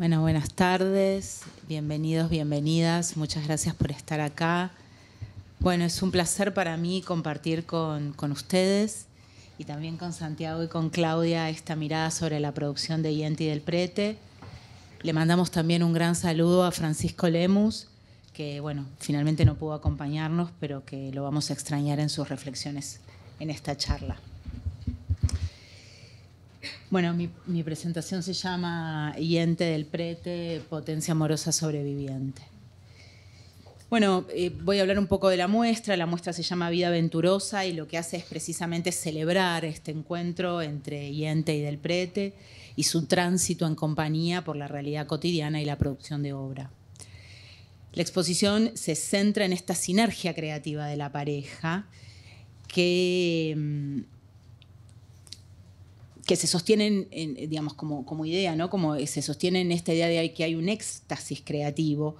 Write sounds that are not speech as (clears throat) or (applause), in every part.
Bueno, buenas tardes, bienvenidos, bienvenidas, muchas gracias por estar acá. Bueno, es un placer para mí compartir con, con ustedes y también con Santiago y con Claudia esta mirada sobre la producción de Yenti del Prete. Le mandamos también un gran saludo a Francisco Lemus, que bueno, finalmente no pudo acompañarnos, pero que lo vamos a extrañar en sus reflexiones en esta charla. Bueno, mi, presentación se llama Yente del Prete, Potencia Amorosa Sobreviviente. Bueno, eh, voy a hablar un poco de la muestra. La muestra se llama Vida Aventurosa y lo que hace es precisamente celebrar este encuentro entre Yente y del Prete y su tránsito en compañía por la realidad cotidiana y la producción de obra. La exposición se centra en esta sinergia creativa de la pareja que mm, que se sostienen, eh, digamos, como, como idea, ¿no? Como se sostienen en esta idea de que hay un éxtasis creativo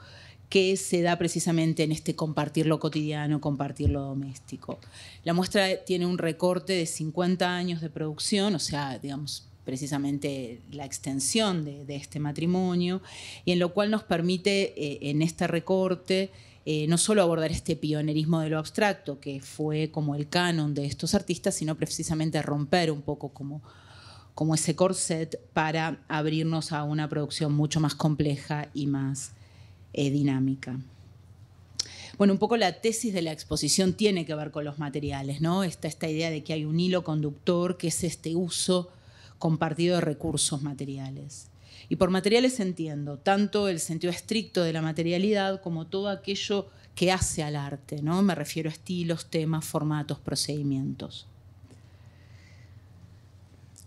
que se da precisamente en este compartir lo cotidiano, compartir lo doméstico. La muestra tiene un recorte de 50 años de producción, o sea, digamos, precisamente la extensión de, este matrimonio, y en lo cual nos permite eh, en este recorte eh, no solo abordar este pionerismo de lo abstracto, que fue como el canon de estos artistas, sino precisamente romper un poco como como ese corset para abrirnos a una producción mucho más compleja y más eh, dinámica. Bueno, un poco la tesis de la exposición tiene que ver con los materiales, ¿no? Está esta idea de que hay un hilo conductor que es este uso compartido de recursos materiales. Y por materiales entiendo tanto el sentido estricto de la materialidad como todo aquello que hace al arte, ¿no? Me refiero a estilos, temas, formatos, procedimientos.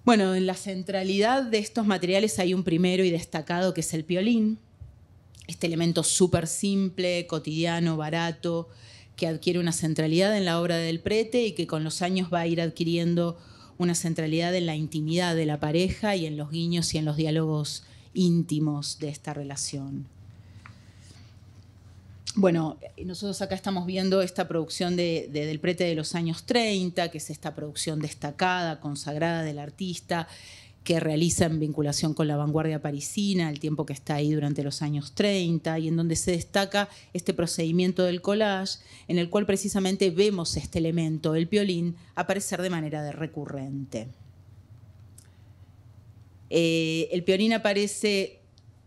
Bueno, en la centralidad de estos materiales hay un primero y destacado que es el piolín, este elemento súper simple, cotidiano, barato, que adquiere una centralidad en la obra del prete y que con los años va a ir adquiriendo una centralidad en la intimidad de la pareja y en los guiños y en los diálogos íntimos de esta relación bueno, nosotros acá estamos viendo esta producción de, Del Prete de los años 30, que es esta producción destacada, consagrada del artista, que realiza en vinculación con la vanguardia parisina, el tiempo que está ahí durante los años 30, y en donde se destaca este procedimiento del collage, en el cual precisamente vemos este elemento, el piolín, aparecer de manera recurrente. Eh, el piolín aparece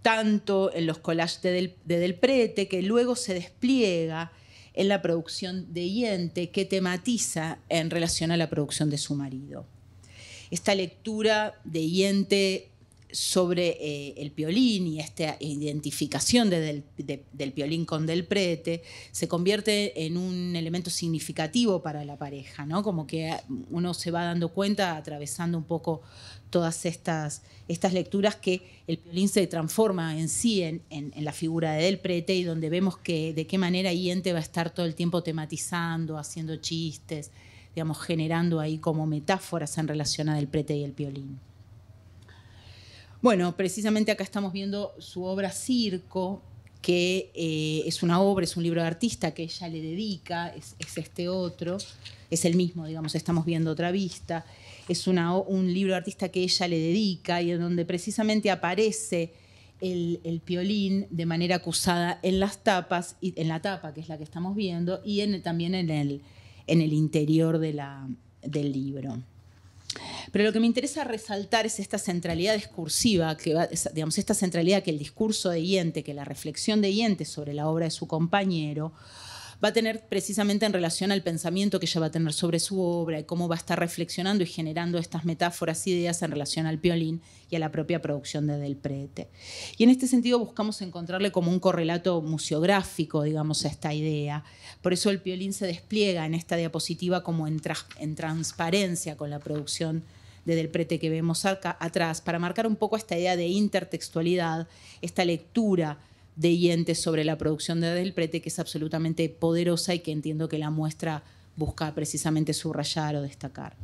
tanto en los collages de del, Prete, que luego se despliega en la producción de Yente, que tematiza en relación a la producción de su marido. Esta lectura de Yente sobre eh, el piolín y esta identificación del, violín piolín con del prete se convierte en un elemento significativo para la pareja, ¿no? Como que uno se va dando cuenta atravesando un poco todas estas, estas lecturas que el violín se transforma en sí en, la figura de Del Prete y donde vemos que de qué manera Iente va a estar todo el tiempo tematizando, haciendo chistes, digamos, generando ahí como metáforas en relación a Del Prete y el violín. Bueno, precisamente acá estamos viendo su obra Circo, que eh, es una obra, es un libro de artista que ella le dedica, es, es este otro, es el mismo, digamos, estamos viendo otra vista es una, un libro artista que ella le dedica y en donde precisamente aparece el, el, piolín de manera acusada en las tapas, y, en la tapa que es la que estamos viendo, y también en el, interior del libro. Pero lo que me interesa resaltar es esta centralidad discursiva, que digamos, esta centralidad que el discurso de Yente, que la reflexión de Yente sobre la obra de su compañero, va a tener precisamente en relación al pensamiento que ella va a tener sobre su obra y cómo va a estar reflexionando y generando estas metáforas, ideas en relación al violín y a la propia producción de Del Prete. Y en este sentido buscamos encontrarle como un correlato museográfico, digamos, a esta idea. Por eso el violín se despliega en esta diapositiva como en, transparencia con la producción de Del prete que vemos acá, atrás, para marcar un poco esta idea de intertextualidad, esta lectura de Yente sobre la producción de Del Prete, que es absolutamente poderosa y que entiendo que la muestra busca precisamente subrayar o destacar.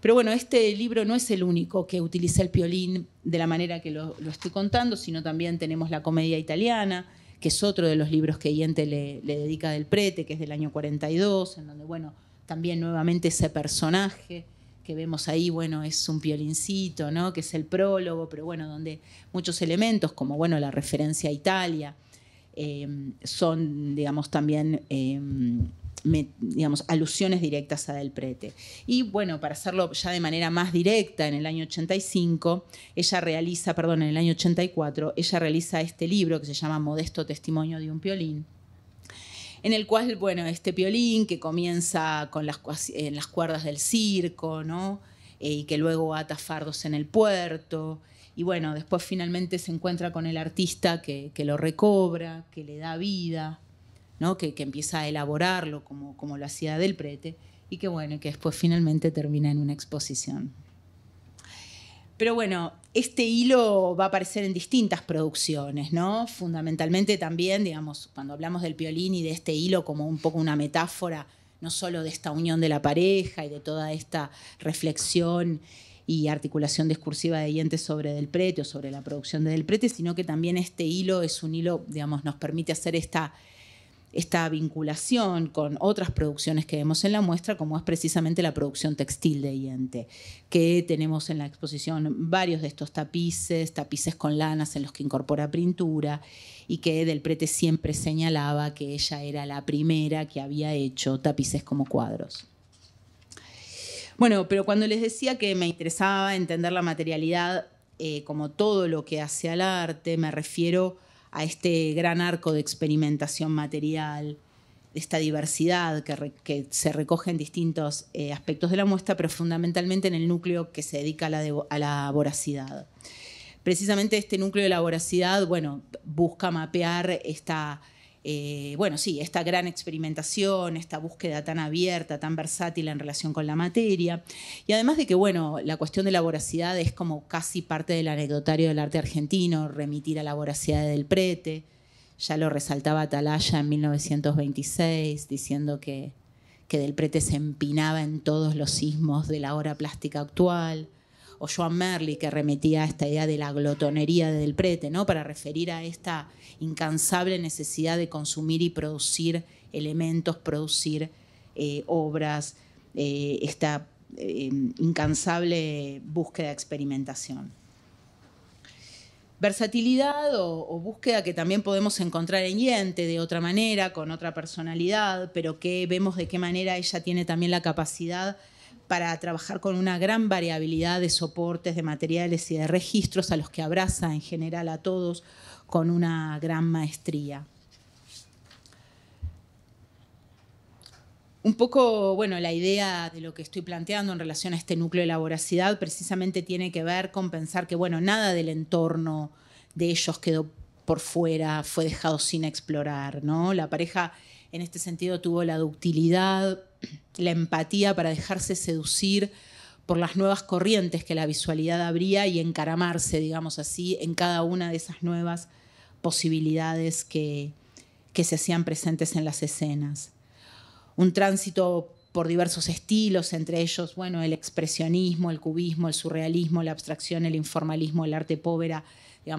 Pero bueno, este libro no es el único que utiliza el piolín de la manera que lo, estoy contando, sino también tenemos la comedia italiana, que es otro de los libros que Yente le, dedica dedica del prete, que es del año 42, en donde, bueno, también nuevamente ese personaje que vemos ahí, bueno, es un piolincito, ¿no? Que es el prólogo, pero bueno, donde muchos elementos, como bueno, la referencia a Italia, em, son, digamos, también em, digamos, alusiones directas a Del Prete. Y bueno, para hacerlo ya de manera más directa, en el año 85, ella realiza, perdón, en el año 84, ella realiza este libro que se llama Modesto Testimonio de un Piolín en el cual, bueno, este violín que comienza con en las cuerdas del circo, ¿no? Eh, y que luego ata fardos en el puerto, y bueno, después finalmente se encuentra con el artista que, lo recobra, que le da vida, ¿no? que, empieza a elaborarlo como, lo hacía del prete, y que bueno, que después finalmente termina en una exposición. Pero bueno, este hilo va a aparecer en distintas producciones, ¿no? Fundamentalmente también, digamos, cuando hablamos del piolín y de este hilo como un poco una metáfora, no solo de esta unión de la pareja y de toda esta reflexión y articulación discursiva de dientes sobre Del Prete o sobre la producción de Del Prete, sino que también este hilo es un hilo, digamos, nos permite hacer esta esta vinculación con otras producciones que vemos en la muestra, como es precisamente la producción textil de Iente, que tenemos en la exposición varios de estos tapices, tapices con lanas en los que incorpora pintura, y que Del Prete siempre señalaba que ella era la primera que había hecho tapices como cuadros. Bueno, pero cuando les decía que me interesaba entender la materialidad eh, como todo lo que hace al arte, me refiero a este gran arco de experimentación material, esta diversidad que, se recoge en distintos eh, aspectos de la muestra, pero fundamentalmente en el núcleo que se dedica a la, a la voracidad. Precisamente este núcleo de la voracidad, bueno, busca mapear esta eh, bueno, sí, esta gran experimentación, esta búsqueda tan abierta, tan versátil en relación con la materia. Y además de que, bueno, la cuestión de la voracidad es como casi parte del anecdotario del arte argentino, remitir a la voracidad del prete. Ya lo resaltaba Atalaya en 1926, diciendo que, del prete se empinaba en todos los sismos de la hora plástica actual o Joan Merli, que remetía a esta idea de la glotonería del prete, ¿no? para referir a esta incansable necesidad de consumir y producir elementos, producir eh, obras, eh, esta eh, incansable búsqueda de experimentación. Versatilidad o, o, búsqueda que también podemos encontrar en Yente de otra manera, con otra personalidad, pero que vemos de qué manera ella tiene también la capacidad para trabajar con una gran variabilidad de soportes, de materiales y de registros a los que abraza en general a todos con una gran maestría. Un poco, bueno, la idea de lo que estoy planteando en relación a este núcleo de la voracidad precisamente tiene que ver con pensar que, bueno, nada del entorno de ellos quedó por fuera, fue dejado sin explorar, ¿no? La pareja en este sentido tuvo la ductilidad la empatía para dejarse seducir por las nuevas corrientes que la visualidad abría y encaramarse, digamos así, en cada una de esas nuevas posibilidades que, se hacían presentes en las escenas. Un tránsito por diversos estilos, entre ellos, bueno, el expresionismo, el cubismo, el surrealismo, la abstracción, el informalismo, el arte povera,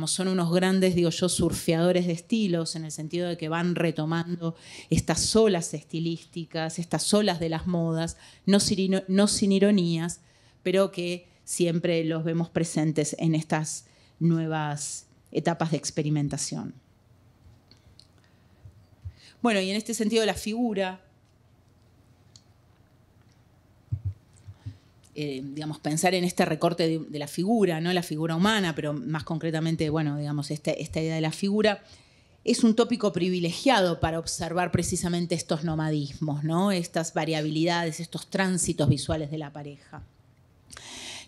son unos grandes, digo yo, surfeadores de estilos, en el sentido de que van retomando estas olas estilísticas, estas olas de las modas, no sin, no sin ironías, pero que siempre los vemos presentes en estas nuevas etapas de experimentación. Bueno, y en este sentido la figura Eh, digamos, pensar en este recorte de, la figura, ¿no? La figura humana, pero más concretamente, bueno, digamos, este, esta, idea de la figura es un tópico privilegiado para observar precisamente estos nomadismos, estas variabilidades, estos tránsitos visuales de la pareja.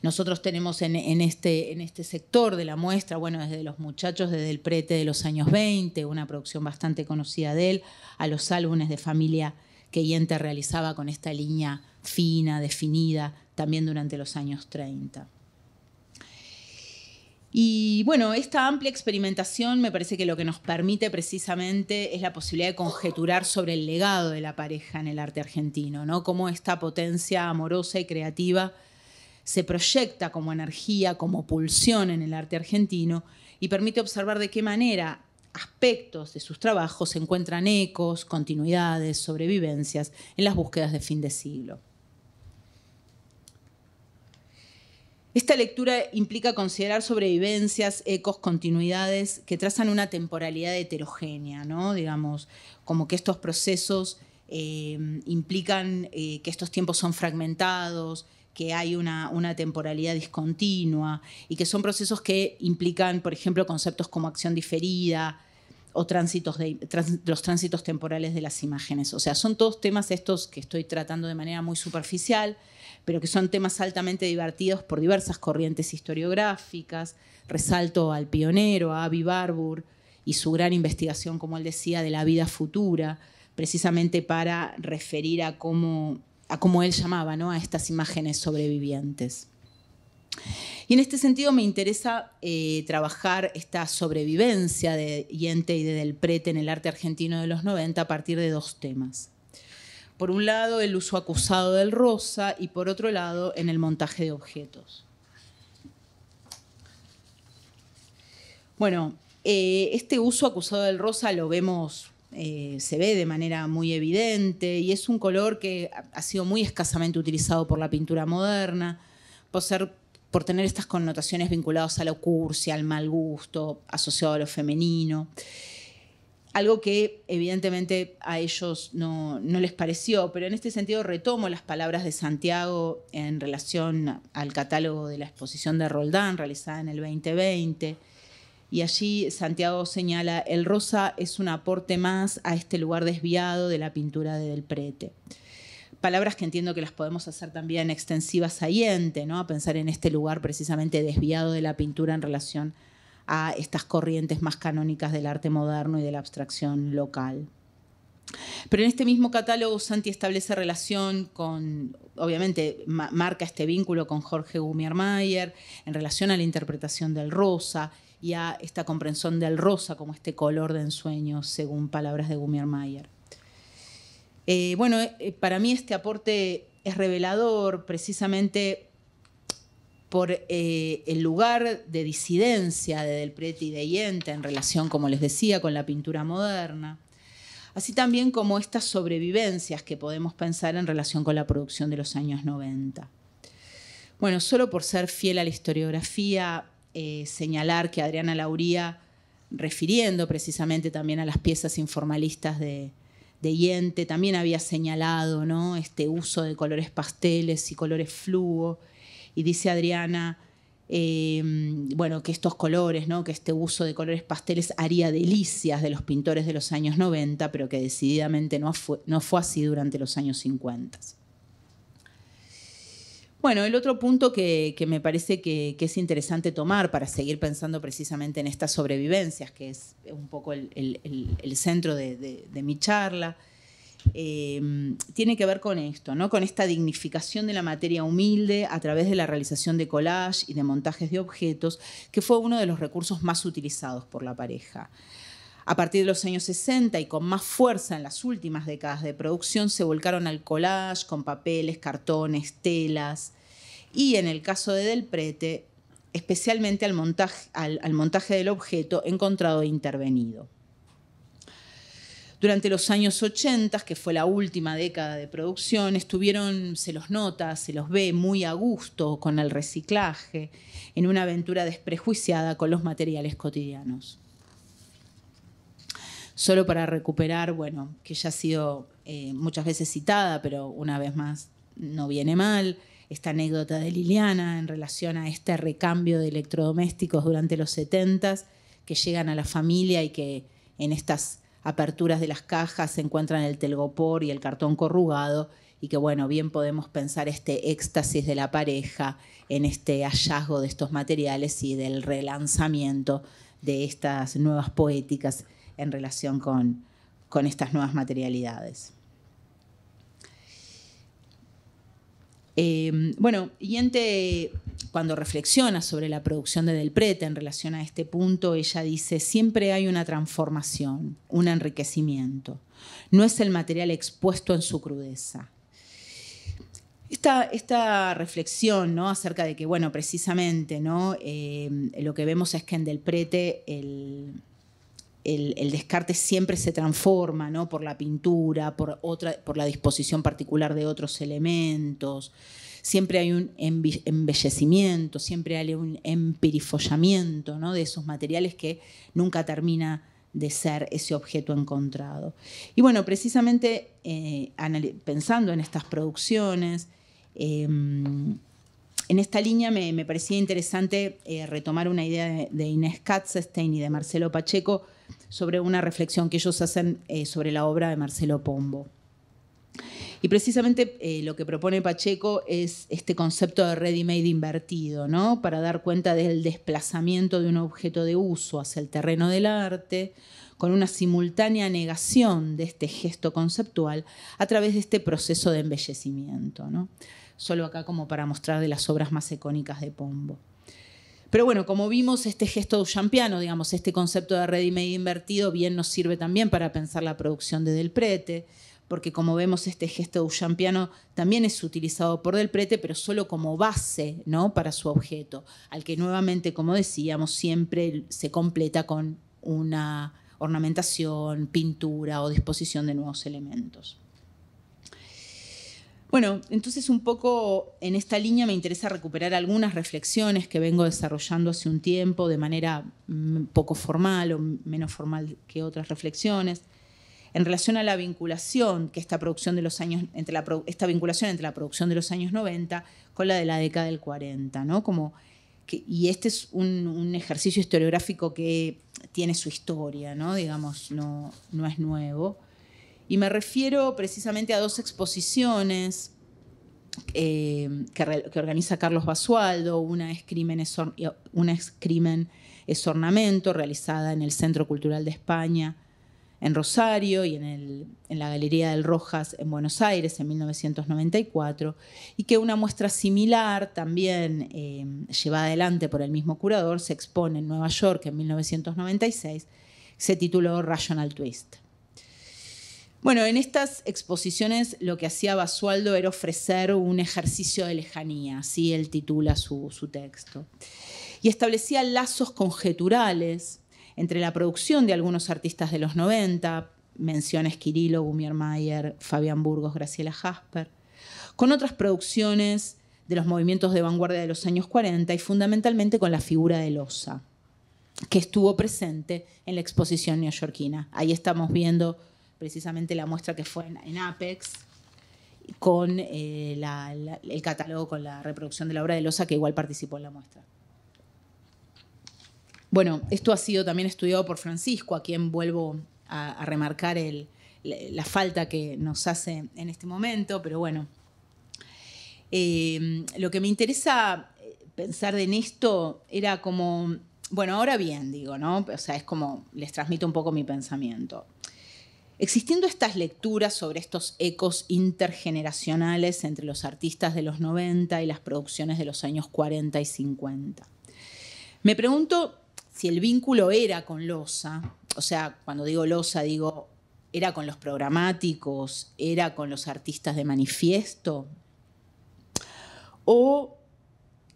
Nosotros tenemos en, este, en, este, sector de la muestra, bueno, desde los muchachos, desde el prete de los años 20, una producción bastante conocida de él, a los álbumes de familia que Yente realizaba con esta línea fina, definida, también durante los años 30. Y bueno, esta amplia experimentación me parece que lo que nos permite precisamente es la posibilidad de conjeturar sobre el legado de la pareja en el arte argentino, ¿no? Cómo esta potencia amorosa y creativa se proyecta como energía, como pulsión en el arte argentino y permite observar de qué manera aspectos de sus trabajos se encuentran ecos, continuidades, sobrevivencias en las búsquedas de fin de siglo. Esta lectura implica considerar sobrevivencias, ecos, continuidades que trazan una temporalidad heterogénea, Digamos, como que estos procesos eh, implican eh, que estos tiempos son fragmentados, que hay una, una, temporalidad discontinua y que son procesos que implican, por ejemplo, conceptos como acción diferida o de, los tránsitos temporales de las imágenes. O sea, son todos temas estos que estoy tratando de manera muy superficial, pero que son temas altamente divertidos por diversas corrientes historiográficas. Resalto al pionero, a Avi Barbour, y su gran investigación, como él decía, de la vida futura, precisamente para referir a cómo a como él llamaba, ¿no? a estas imágenes sobrevivientes. Y en este sentido me interesa eh, trabajar esta sobrevivencia de Yente y de Del Prete en el arte argentino de los 90 a partir de dos temas. Por un lado, el uso acusado del rosa y por otro lado, en el montaje de objetos. Bueno, eh, este uso acusado del rosa lo vemos eh, se ve de manera muy evidente y es un color que ha sido muy escasamente utilizado por la pintura moderna, por, tener estas connotaciones vinculadas a la ocurcia, al mal gusto, asociado a lo femenino. Algo que evidentemente a ellos no, no les pareció, pero en este sentido retomo las palabras de Santiago en relación al catálogo de la exposición de Roldán realizada en el 2020 y allí Santiago señala, el rosa es un aporte más a este lugar desviado de la pintura de Del Prete. Palabras que entiendo que las podemos hacer también extensivas a ¿no? a pensar en este lugar precisamente desviado de la pintura en relación a estas corrientes más canónicas del arte moderno y de la abstracción local. Pero en este mismo catálogo Santi establece relación con, obviamente marca este vínculo con Jorge Mayer en relación a la interpretación del Rosa y a esta comprensión del rosa como este color de ensueño, según palabras de Gumier Mayer eh, bueno, eh, eh, para mí este aporte es revelador precisamente por el lugar de disidencia de Del Prete y de en relación, como les decía, con la pintura moderna, así también como estas sobrevivencias que podemos pensar en relación con la producción de los años 90. Bueno, solo por ser fiel a la historiografía, eh, señalar que Adriana Lauría, refiriendo precisamente también a las piezas informalistas de, Yente, también había señalado este uso de colores pasteles y colores fluo. Y dice Adriana, em, bueno, que estos colores, que este uso de colores pasteles haría delicias de los pintores de los años 90, pero que decididamente no fue, no fue así durante los años 50. Bueno, el otro punto que, me parece que, es interesante tomar para seguir pensando precisamente en estas sobrevivencias, que es un poco el, centro de, mi charla, eh, tiene que ver con esto, ¿no? con esta dignificación de la materia humilde a través de la realización de collage y de montajes de objetos, que fue uno de los recursos más utilizados por la pareja. A partir de los años 60 y con más fuerza en las últimas décadas de producción se volcaron al collage con papeles, cartones, telas y en el caso de Del Prete, especialmente al montaje, montaje del objeto encontrado e intervenido. Durante los años 80, que fue la última década de producción, estuvieron, se los nota, se los ve muy a gusto con el reciclaje, en una aventura desprejuiciada con los materiales cotidianos solo para recuperar, bueno, que ya ha sido eh, muchas veces citada, pero una vez más no viene mal, esta anécdota de Liliana en relación a este recambio de electrodomésticos durante los 70 que llegan a la familia y que en estas aperturas de las cajas se encuentran el telgopor y el cartón corrugado y que bueno, bien podemos pensar este éxtasis de la pareja en este hallazgo de estos materiales y del relanzamiento de estas nuevas poéticas en relación con, estas nuevas materialidades. Eh, bueno, Yente, cuando reflexiona sobre la producción de Del Prete en relación a este punto, ella dice, siempre hay una transformación, un enriquecimiento. No es el material expuesto en su crudeza. Esta, esta reflexión ¿no? acerca de que, bueno, precisamente ¿no? Eh, lo que vemos es que en Del Prete el, el, descarte siempre se transforma por la pintura, por, la disposición particular de otros elementos, siempre hay un embellecimiento, siempre hay un empirifollamiento de esos materiales que nunca termina de ser ese objeto encontrado. Y bueno, precisamente eh, pensando en estas producciones, em, en esta línea me, parecía interesante eh, retomar una idea de, Inés Katzenstein y de Marcelo Pacheco, sobre una reflexión que ellos hacen eh, sobre la obra de Marcelo Pombo. Y precisamente eh, lo que propone Pacheco es este concepto de ready-made invertido, ¿no? para dar cuenta del desplazamiento de un objeto de uso hacia el terreno del arte, con una simultánea negación de este gesto conceptual a través de este proceso de embellecimiento. ¿no? Solo acá como para mostrar de las obras más icónicas de Pombo. Pero bueno, como vimos, este gesto duchampiano, digamos, este concepto de ready made invertido, bien nos sirve también para pensar la producción de Del Prete, porque como vemos, este gesto Ullampiano también es utilizado por Del Prete, pero solo como base ¿no? para su objeto, al que nuevamente, como decíamos, siempre se completa con una ornamentación, pintura o disposición de nuevos elementos. Bueno, entonces un poco en esta línea me interesa recuperar algunas reflexiones que vengo desarrollando hace un tiempo de manera mm, poco formal o menos formal que otras reflexiones en relación a la vinculación que esta producción de los años entre la, esta vinculación entre la producción de los años 90 con la de la década del 40, y este es un, ejercicio historiográfico que tiene su historia, ¿no? Digamos, no, no es nuevo. Y me refiero precisamente a dos exposiciones eh, que, organiza Carlos Basualdo, una es, crimen es Ornamento, realizada en el Centro Cultural de España en Rosario y en, la Galería del Rojas en Buenos Aires en 1994, y que una muestra similar, también eh, llevada adelante por el mismo curador, se expone en Nueva York en 1996, se tituló Rational Twist. Bueno, en estas exposiciones lo que hacía Basualdo era ofrecer un ejercicio de lejanía, así él titula su, texto, y establecía lazos conjeturales entre la producción de algunos artistas de los 90, menciones Kirilo, Mayer, Fabián Burgos, Graciela Jasper, con otras producciones de los movimientos de vanguardia de los años 40 y fundamentalmente con la figura de Loza, que estuvo presente en la exposición neoyorquina. Ahí estamos viendo precisamente la muestra que fue en, Apex, con eh, el catálogo, con la reproducción de la obra de Losa, que igual participó en la muestra. Bueno, esto ha sido también estudiado por Francisco, a quien vuelvo a, remarcar la, falta que nos hace en este momento, pero bueno. Eh, lo que me interesa eh, pensar en esto era como, bueno, ahora bien, digo, ¿no? O sea, es como, les transmito un poco mi pensamiento. Existiendo estas lecturas sobre estos ecos intergeneracionales entre los artistas de los 90 y las producciones de los años 40 y 50. Me pregunto si el vínculo era con Losa, o sea, cuando digo Losa digo, era con los programáticos, era con los artistas de manifiesto, o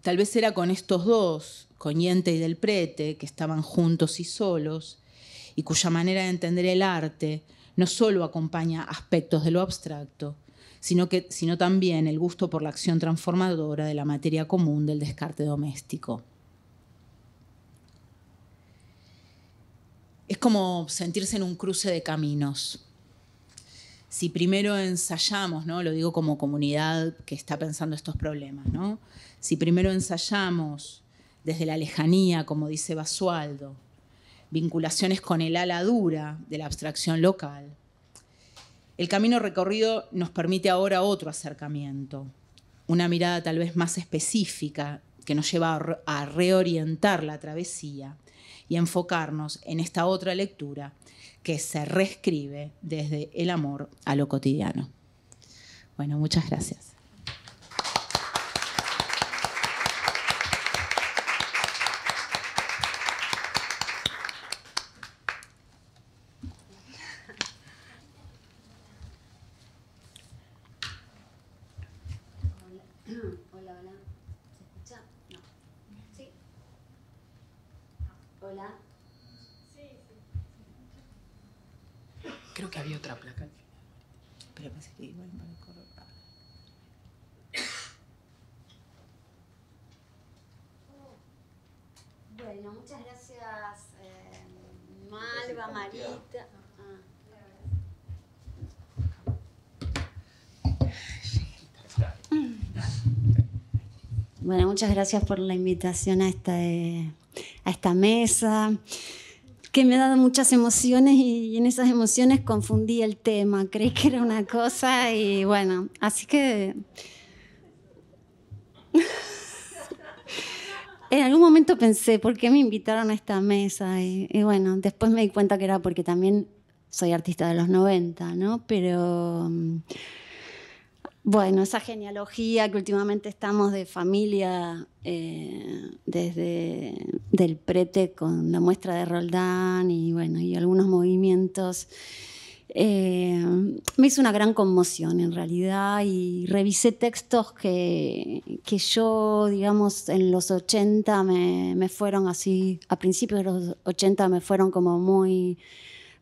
tal vez era con estos dos, Coñente y Del Prete, que estaban juntos y solos, y cuya manera de entender el arte no solo acompaña aspectos de lo abstracto, sino, que, sino también el gusto por la acción transformadora de la materia común del descarte doméstico. Es como sentirse en un cruce de caminos. Si primero ensayamos, ¿no? lo digo como comunidad que está pensando estos problemas, ¿no? si primero ensayamos desde la lejanía, como dice Basualdo, vinculaciones con el ala dura de la abstracción local. El camino recorrido nos permite ahora otro acercamiento, una mirada tal vez más específica que nos lleva a reorientar la travesía y enfocarnos en esta otra lectura que se reescribe desde el amor a lo cotidiano. Bueno, muchas gracias. Creo que había otra placa Pero igual para el color. Bueno, muchas gracias, eh, Malva, Marita. Bueno, muchas gracias por la invitación a esta, eh, a esta mesa que me ha dado muchas emociones y, en esas emociones confundí el tema, creí que era una cosa y bueno, así que... (laughs) en algún momento pensé, ¿por qué me invitaron a esta mesa? Y, bueno, después me di cuenta que era porque también soy artista de los 90, ¿no? Pero... Mm, bueno, esa genealogía que últimamente estamos de familia eh, desde del prete con la muestra de Roldán y y algunos movimientos. Eh, me hizo una gran conmoción en realidad y revisé textos que, que yo, digamos, en los 80 me, fueron así, a principios de los 80 me fueron como muy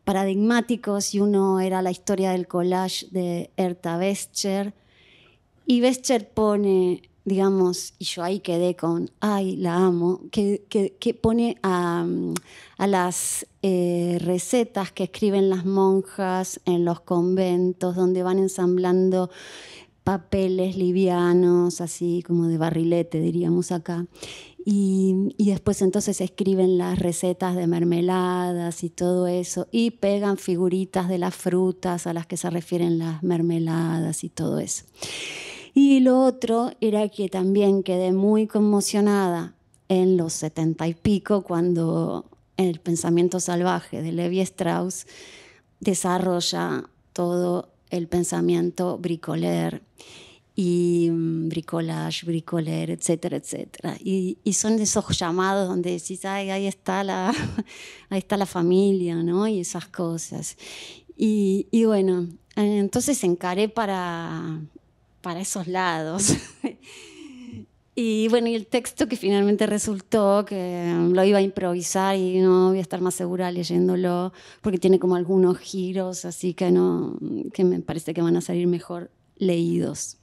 paradigmáticos y uno era la historia del collage de Erta Vescher, y Bescher pone, digamos, y yo ahí quedé con, ay, la amo, que, pone a, mm, las eh, recetas que escriben las monjas en los conventos, donde van ensamblando papeles livianos, así como de barrilete, diríamos acá. Y, y, después entonces escriben las recetas de mermeladas y todo eso, y pegan figuritas de las frutas a las que se refieren las mermeladas y todo eso. Y lo otro era que también quedé muy conmocionada en los setenta y pico cuando el pensamiento salvaje de Levi Strauss desarrolla todo el pensamiento bricoler y mm, bricolage, bricoler, etcétera, etcétera. Y, son esos llamados donde decís, Ay, ahí está la, (laughs) ahí está la familia, ¿no? Y esas cosas. Y, y bueno, eh, entonces encaré para para esos lados. (laughs) y bueno, y el texto que finalmente resultó, que lo iba a improvisar y no voy a estar más segura leyéndolo, porque tiene como algunos giros, así que, no, que me parece que van a salir mejor leídos.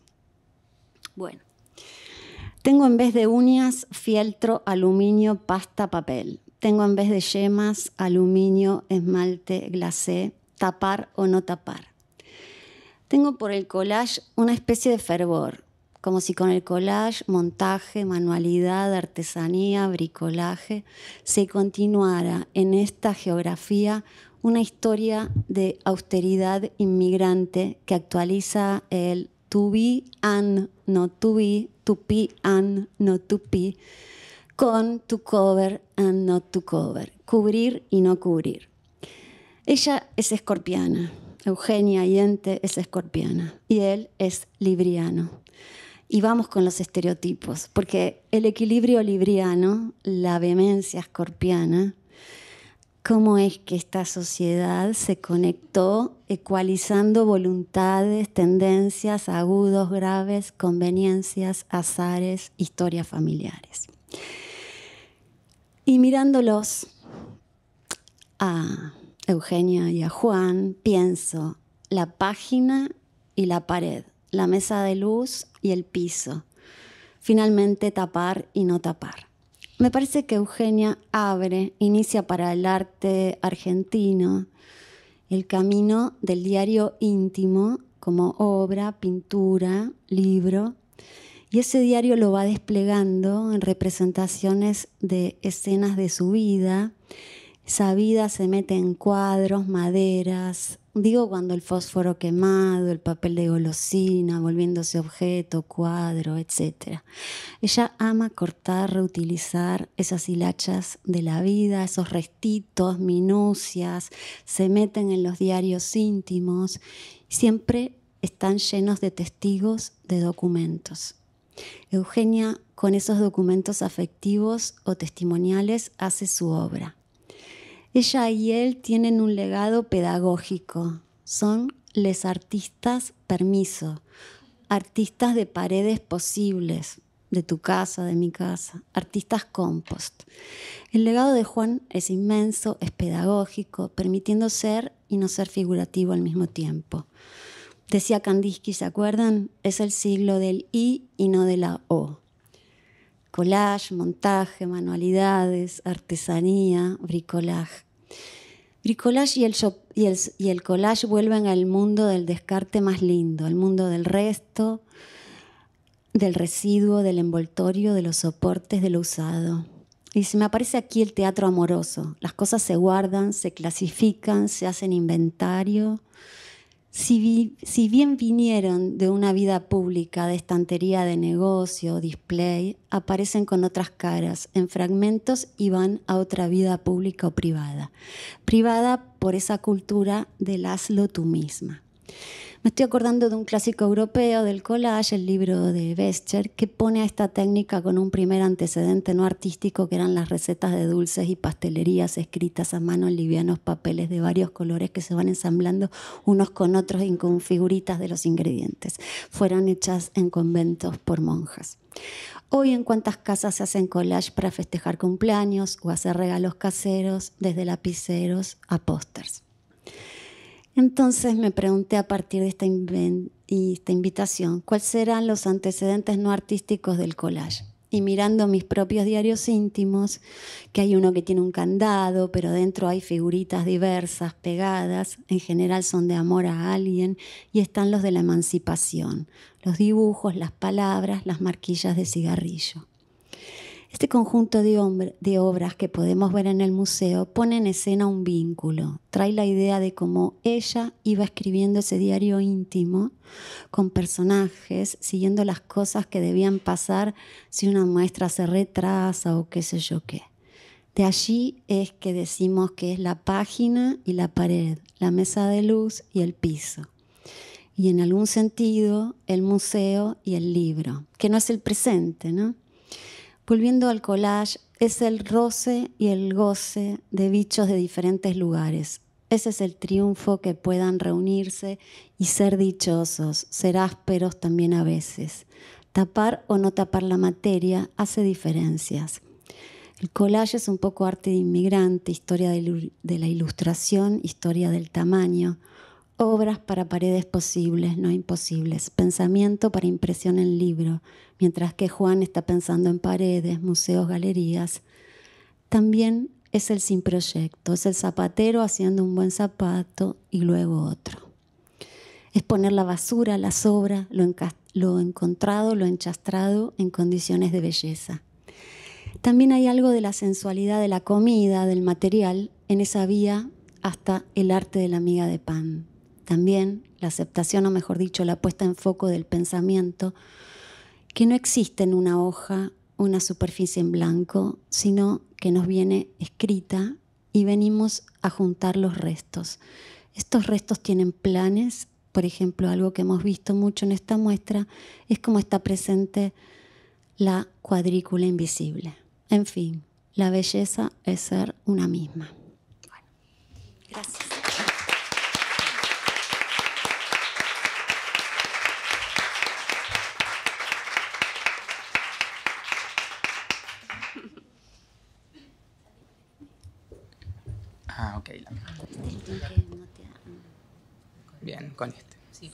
Bueno, tengo en vez de uñas, fieltro, aluminio, pasta, papel. Tengo en vez de yemas, aluminio, esmalte, glacé, tapar o no tapar. Tengo por el collage una especie de fervor, como si con el collage, montaje, manualidad, artesanía, bricolaje, se continuara en esta geografía una historia de austeridad inmigrante que actualiza el to be and not to be, to be and no to be, con to cover and not to cover, cubrir y no cubrir. Ella es escorpiana, Eugenia Ente es escorpiana y él es libriano. Y vamos con los estereotipos, porque el equilibrio libriano, la vehemencia escorpiana, cómo es que esta sociedad se conectó ecualizando voluntades, tendencias, agudos, graves, conveniencias, azares, historias familiares. Y mirándolos a Eugenia y a Juan, pienso la página y la pared, la mesa de luz y el piso. Finalmente tapar y no tapar. Me parece que Eugenia abre, inicia para el arte argentino el camino del diario íntimo como obra, pintura, libro, y ese diario lo va desplegando en representaciones de escenas de su vida vida se mete en cuadros, maderas, digo cuando el fósforo quemado, el papel de golosina, volviéndose objeto, cuadro, etc. Ella ama cortar, reutilizar esas hilachas de la vida, esos restitos, minucias, se meten en los diarios íntimos, siempre están llenos de testigos, de documentos. Eugenia con esos documentos afectivos o testimoniales hace su obra. Ella y él tienen un legado pedagógico. Son les artistas permiso, artistas de paredes posibles, de tu casa, de mi casa, artistas compost. El legado de Juan es inmenso, es pedagógico, permitiendo ser y no ser figurativo al mismo tiempo. Decía Kandinsky, ¿se acuerdan? Es el siglo del I y no de la O collage, montaje, manualidades, artesanía, bricolaje. Bricolage y el, y, el, y el collage vuelven al mundo del descarte más lindo, al mundo del resto, del residuo, del envoltorio, de los soportes, de lo usado. Y se me aparece aquí el teatro amoroso. Las cosas se guardan, se clasifican, se hacen inventario, si, bien vinieron de una vida pública, de estantería de negocio, display, aparecen con otras caras, en fragmentos y van a otra vida pública o privada. Privada por esa cultura del hazlo tú misma. Me estoy acordando de un clásico europeo del collage, el libro de Bescher, que pone a esta técnica con un primer antecedente no artístico que eran las recetas de dulces y pastelerías escritas a mano en livianos papeles de varios colores que se van ensamblando unos con otros y con figuritas de los ingredientes. Fueron hechas en conventos por monjas. Hoy en cuántas casas se hacen collage para festejar cumpleaños o hacer regalos caseros, desde lapiceros a pósters. Entonces me pregunté a partir de esta, invitación, ¿cuáles serán los antecedentes no artísticos del collage? y mirando mis propios diarios íntimos, que hay uno que tiene un candado, pero dentro hay figuritas diversas, pegadas, en general son de amor a alguien, y están los de la emancipación, los dibujos, las palabras, las marquillas de cigarrillo. Este conjunto de, obras que podemos ver en el museo pone en escena un vínculo, trae la idea de cómo ella iba escribiendo ese diario íntimo con personajes, siguiendo las cosas que debían pasar si una muestra se retrasa o qué sé yo qué. De allí es que decimos que es la página y la pared, la mesa de luz y el piso. Y en algún sentido, el museo y el libro, que no es el presente, ¿no? Volviendo al collage, es el roce y el goce de bichos de diferentes lugares. Ese es el triunfo que puedan reunirse y ser dichosos, ser ásperos también a veces. Tapar o no tapar la materia hace diferencias. El collage es un poco arte de inmigrante, historia de la ilustración, historia del tamaño, obras para paredes posibles, no imposibles, pensamiento para impresión en libro, mientras que Juan está pensando en paredes, museos, galerías. También es el sin proyecto, es el zapatero haciendo un buen zapato y luego otro. Es poner la basura, la sobra, lo, lo encontrado, lo enchastrado en condiciones de belleza. También hay algo de la sensualidad de la comida, del material, en esa vía hasta el arte de la miga de pan también, la aceptación, o mejor dicho, la puesta en foco del pensamiento, que no existe en una hoja una superficie en blanco, sino que nos viene escrita y venimos a juntar los restos. Estos restos tienen planes, por ejemplo, algo que hemos visto mucho en esta muestra es cómo está presente la cuadrícula invisible. En fin, la belleza es ser una misma. gracias. Ah, ok. Bien, con este. Sí,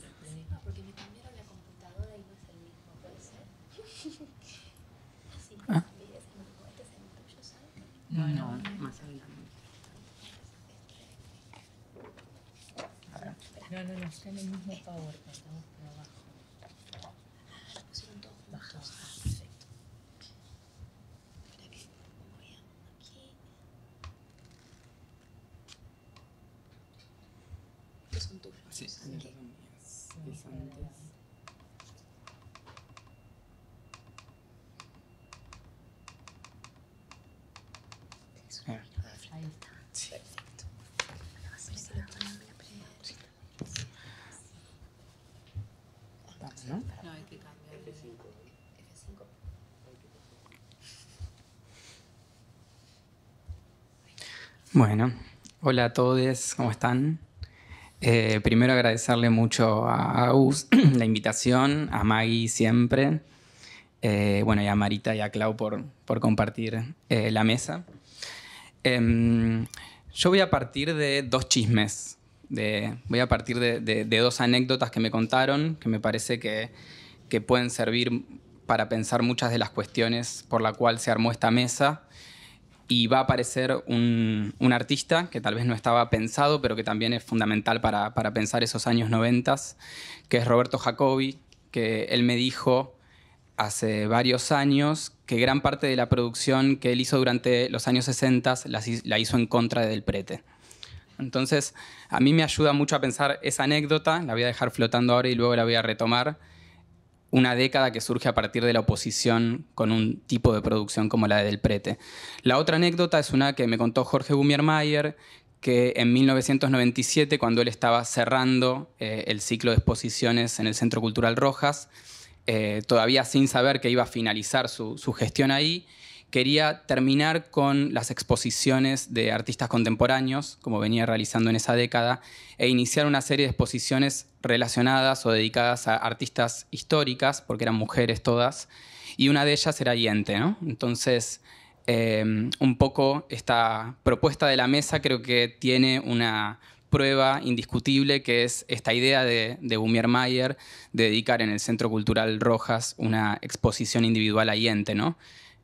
porque me cambiaron la computadora y no es el mismo, ¿puede ser? (laughs) Ah. Ah. No, no, más adelante. No, no, no, está en el mismo Bueno, hola a todos, ¿cómo están? Eh, primero agradecerle mucho a Agus (clears throat) la invitación, a Maggie siempre, eh, bueno, y a Marita y a Clau por, compartir eh, la mesa. Em, yo voy a partir de dos chismes, voy a partir de, dos anécdotas que me contaron, que me parece que, que pueden servir para pensar muchas de las cuestiones por la cual se armó esta mesa y va a aparecer un, artista que tal vez no estaba pensado, pero que también es fundamental para, pensar esos años noventas, que es Roberto Jacobi, que él me dijo hace varios años que gran parte de la producción que él hizo durante los años 60 la hizo en contra Del Prete. Entonces, a mí me ayuda mucho a pensar esa anécdota, la voy a dejar flotando ahora y luego la voy a retomar una década que surge a partir de la oposición con un tipo de producción como la de Del Prete. La otra anécdota es una que me contó Jorge Gumiermayer, que en 1997, cuando él estaba cerrando eh, el ciclo de exposiciones en el Centro Cultural Rojas, eh, todavía sin saber que iba a finalizar su, su gestión ahí, quería terminar con las exposiciones de artistas contemporáneos, como venía realizando en esa década, e iniciar una serie de exposiciones relacionadas o dedicadas a artistas históricas, porque eran mujeres todas, y una de ellas era Yente, ¿no? Entonces, em, un poco esta propuesta de la mesa creo que tiene una prueba indiscutible que es esta idea de, de Mayer de dedicar en el Centro Cultural Rojas una exposición individual a Yente, ¿no?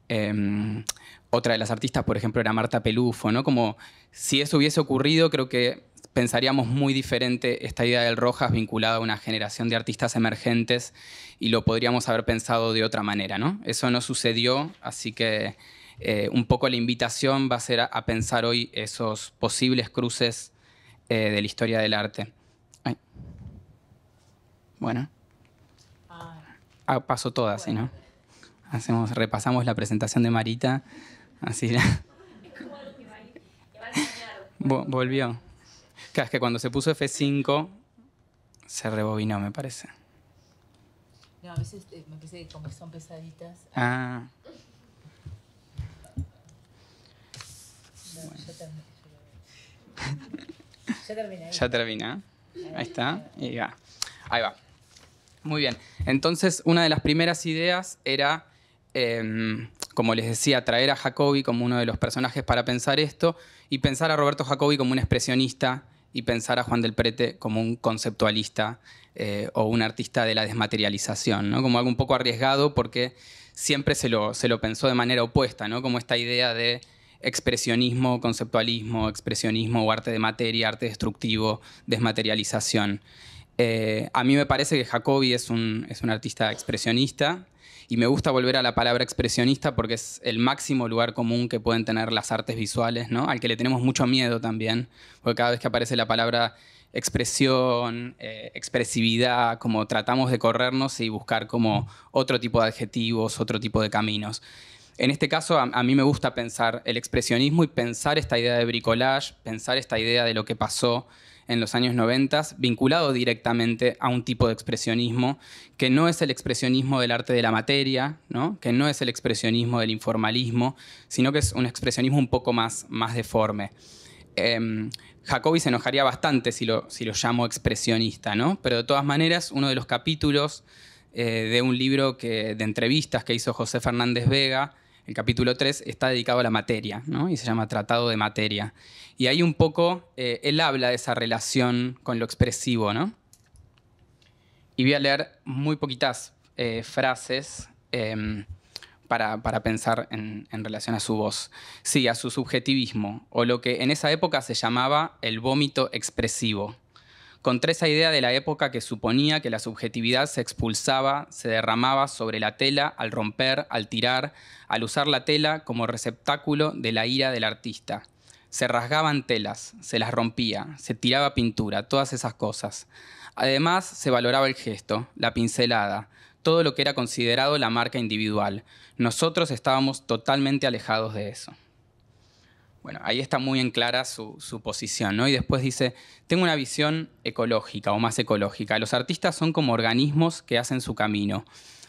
Em, otra de las artistas, por ejemplo, era Marta Pelufo, ¿no? Como si eso hubiese ocurrido, creo que pensaríamos muy diferente esta idea del Rojas vinculada a una generación de artistas emergentes y lo podríamos haber pensado de otra manera, ¿no? Eso no sucedió, así que eh, un poco la invitación va a ser a, pensar hoy esos posibles cruces eh, de la historia del arte. Bueno. Ah. Ah, paso todas, ¿no? hacemos, repasamos la presentación de Marita. Así la... Volvió. Claro, es que cuando se puso F5 se rebobinó, me parece. No, a veces eh, me parece que son pesaditas. Ah. (laughs) ya, terminé. ya termina. Ahí está. Ahí va. Muy bien. Entonces, una de las primeras ideas era Em, como les decía, traer a Jacobi como uno de los personajes para pensar esto y pensar a Roberto Jacobi como un expresionista y pensar a Juan del Prete como un conceptualista eh, o un artista de la desmaterialización, ¿no? como algo un poco arriesgado porque siempre se lo, pensó de manera opuesta, ¿no? como esta idea de expresionismo, conceptualismo, expresionismo o arte de materia, arte destructivo, desmaterialización. Eh, a mí me parece que Jacobi es un artista expresionista y me gusta volver a la palabra expresionista porque es el máximo lugar común que pueden tener las artes visuales, ¿no? Al que le tenemos mucho miedo también, porque cada vez que aparece la palabra expresión, eh, expresividad, como tratamos de corrernos y buscar como otro tipo de adjetivos, otro tipo de caminos. En este caso, a, a, mí me gusta pensar el expresionismo y pensar esta idea de bricolage, pensar esta idea de lo que pasó en los años 90, vinculado directamente a un tipo de expresionismo que no es el expresionismo del arte de la materia, que no es el expresionismo del informalismo, sino que es un expresionismo un poco más, más deforme. Em, Jacobi se enojaría bastante si lo, si lo llamo expresionista, ¿no? pero de todas maneras uno de los capítulos eh, de un libro de entrevistas que hizo José Fernández Vega, el capítulo 3 está dedicado a la materia, ¿no? y se llama Tratado de Materia. Y ahí un poco eh, él habla de esa relación con lo expresivo. ¿no? Y voy a leer muy poquitas eh, frases em, para, pensar en, en, relación a su voz. Sí, a su subjetivismo, o lo que en esa época se llamaba el vómito expresivo contra esa idea de la época que suponía que la subjetividad se expulsaba, se derramaba sobre la tela al romper, al tirar, al usar la tela como receptáculo de la ira del artista. Se rasgaban telas, se las rompía, se tiraba pintura, todas esas cosas. Además, se valoraba el gesto, la pincelada, todo lo que era considerado la marca individual. Nosotros estábamos totalmente alejados de eso. Bueno, ahí está muy en clara su, su, posición, ¿no? Y después dice, tengo una visión ecológica o más ecológica. Los artistas son como organismos que hacen su camino.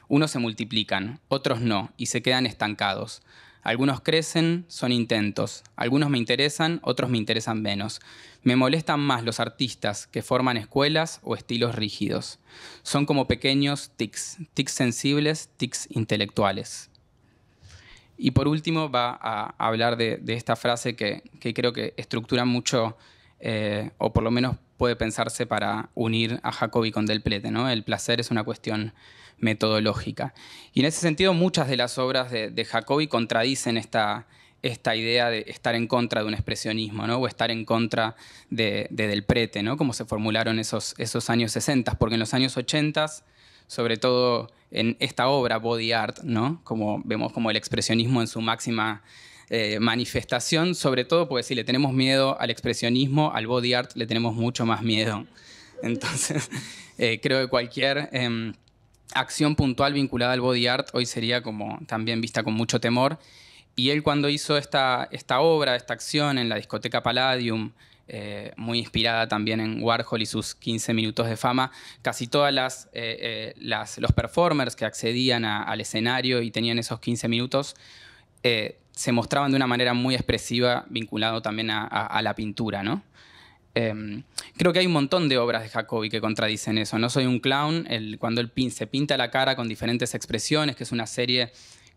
Unos se multiplican, otros no, y se quedan estancados. Algunos crecen, son intentos. Algunos me interesan, otros me interesan menos. Me molestan más los artistas que forman escuelas o estilos rígidos. Son como pequeños tics, tics sensibles, tics intelectuales. Y por último va a hablar de, esta frase que, creo que estructura mucho, eh, o por lo menos puede pensarse para unir a Jacobi con Del Plete, ¿no? El placer es una cuestión metodológica. Y en ese sentido muchas de las obras de, Jacobi contradicen esta, idea de estar en contra de un expresionismo, ¿no? O estar en contra de, Del Prete, ¿no? Como se formularon esos, esos años 60, porque en los años 80 sobre todo en esta obra Body Art, ¿no? Como vemos como el expresionismo en su máxima eh, manifestación, sobre todo porque si le tenemos miedo al expresionismo, al body art le tenemos mucho más miedo. (laughs) Entonces, eh, creo que cualquier em, acción puntual vinculada al body art hoy sería como también vista con mucho temor. Y él cuando hizo esta, esta obra, esta acción en la discoteca Palladium, eh, muy inspirada también en Warhol y sus 15 minutos de fama, casi todas las, eh, eh, los performers que accedían al escenario y tenían esos 15 minutos se mostraban de una manera muy expresiva vinculado también a, la pintura, ¿no? Em, creo que hay un montón de obras de Jacobi que contradicen eso. No soy un clown, cuando él pin, se pinta la cara con diferentes expresiones, que es una serie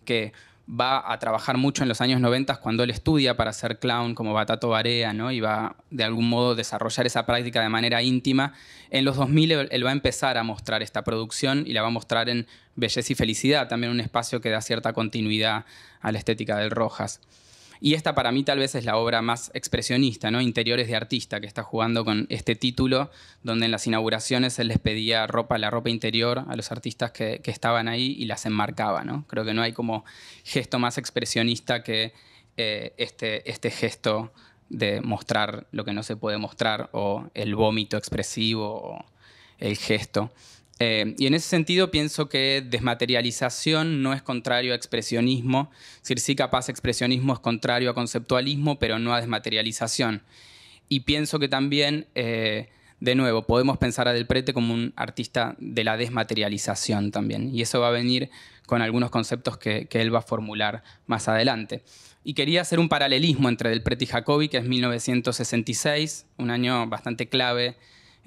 que va a trabajar mucho en los años 90 cuando él estudia para ser clown como Batato Barea, Y va de algún modo desarrollar esa práctica de manera íntima. En los 2000 él va a empezar a mostrar esta producción y la va a mostrar en Belleza y Felicidad, también un espacio que da cierta continuidad a la estética del Rojas. Y esta para mí tal vez es la obra más expresionista, ¿no? Interiores de artista, que está jugando con este título, donde en las inauguraciones él les pedía ropa, la ropa interior a los artistas que, estaban ahí y las enmarcaba, ¿no? Creo que no hay como gesto más expresionista que eh, este, este gesto de mostrar lo que no se puede mostrar o el vómito expresivo o el gesto. Eh, y en ese sentido pienso que desmaterialización no es contrario a expresionismo, decir, sí capaz expresionismo es contrario a conceptualismo, pero no a desmaterialización. Y pienso que también, eh, de nuevo, podemos pensar a Del Prete como un artista de la desmaterialización también, y eso va a venir con algunos conceptos que, que él va a formular más adelante. Y quería hacer un paralelismo entre Del Prete y Jacobi, que es 1966, un año bastante clave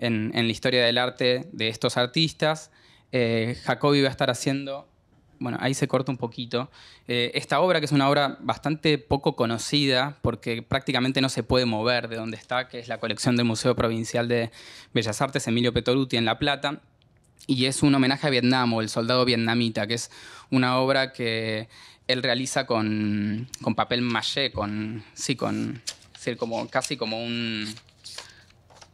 en, la historia del arte de estos artistas. Eh, Jacobi va a estar haciendo, bueno, ahí se corta un poquito, eh, esta obra que es una obra bastante poco conocida porque prácticamente no se puede mover de donde está, que es la colección del Museo Provincial de Bellas Artes Emilio Petoruti en La Plata. Y es un homenaje a Vietnam o El Soldado Vietnamita, que es una obra que él realiza con, papel maché, con, sí, con, como, casi como un,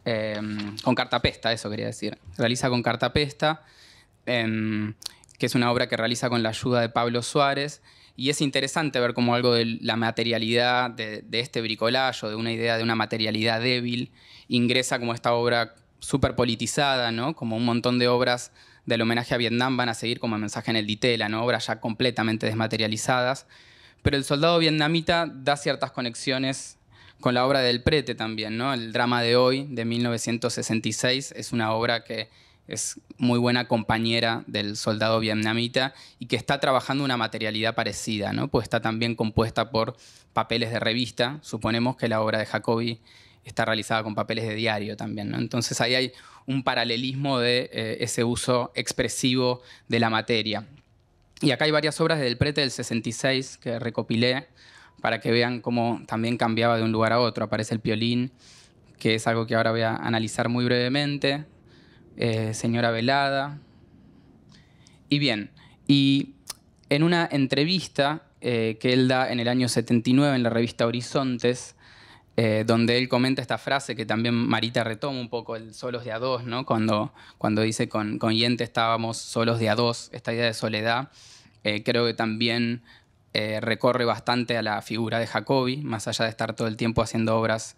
Em, con cartapesta, eso quería decir. Realiza con cartapesta, em, que es una obra que realiza con la ayuda de Pablo Suárez. Y es interesante ver cómo algo de la materialidad de, de este bricolayo, de una idea de una materialidad débil, ingresa como esta obra súper politizada, ¿no? Como un montón de obras del homenaje a Vietnam van a seguir como mensaje en el Ditela, ¿no? Obras ya completamente desmaterializadas. Pero el soldado vietnamita da ciertas conexiones con la obra del Prete también, ¿no? El drama de hoy, de 1966, es una obra que es muy buena compañera del soldado vietnamita y que está trabajando una materialidad parecida, ¿no? Pues está también compuesta por papeles de revista. Suponemos que la obra de Jacobi está realizada con papeles de diario también, ¿no? Entonces ahí hay un paralelismo de eh, ese uso expresivo de la materia. Y acá hay varias obras de del Prete del 66 que recopilé para que vean cómo también cambiaba de un lugar a otro. Aparece el piolín, que es algo que ahora voy a analizar muy brevemente. Eh, señora Velada. Y bien, y en una entrevista eh, que él da en el año 79 en la revista Horizontes, eh, donde él comenta esta frase que también Marita retoma un poco, el solos de a dos, ¿no? cuando, cuando dice con, con Yente estábamos solos de a dos, esta idea de soledad, creo que también eh, recorre bastante a la figura de Jacobi, más allá de estar todo el tiempo haciendo obras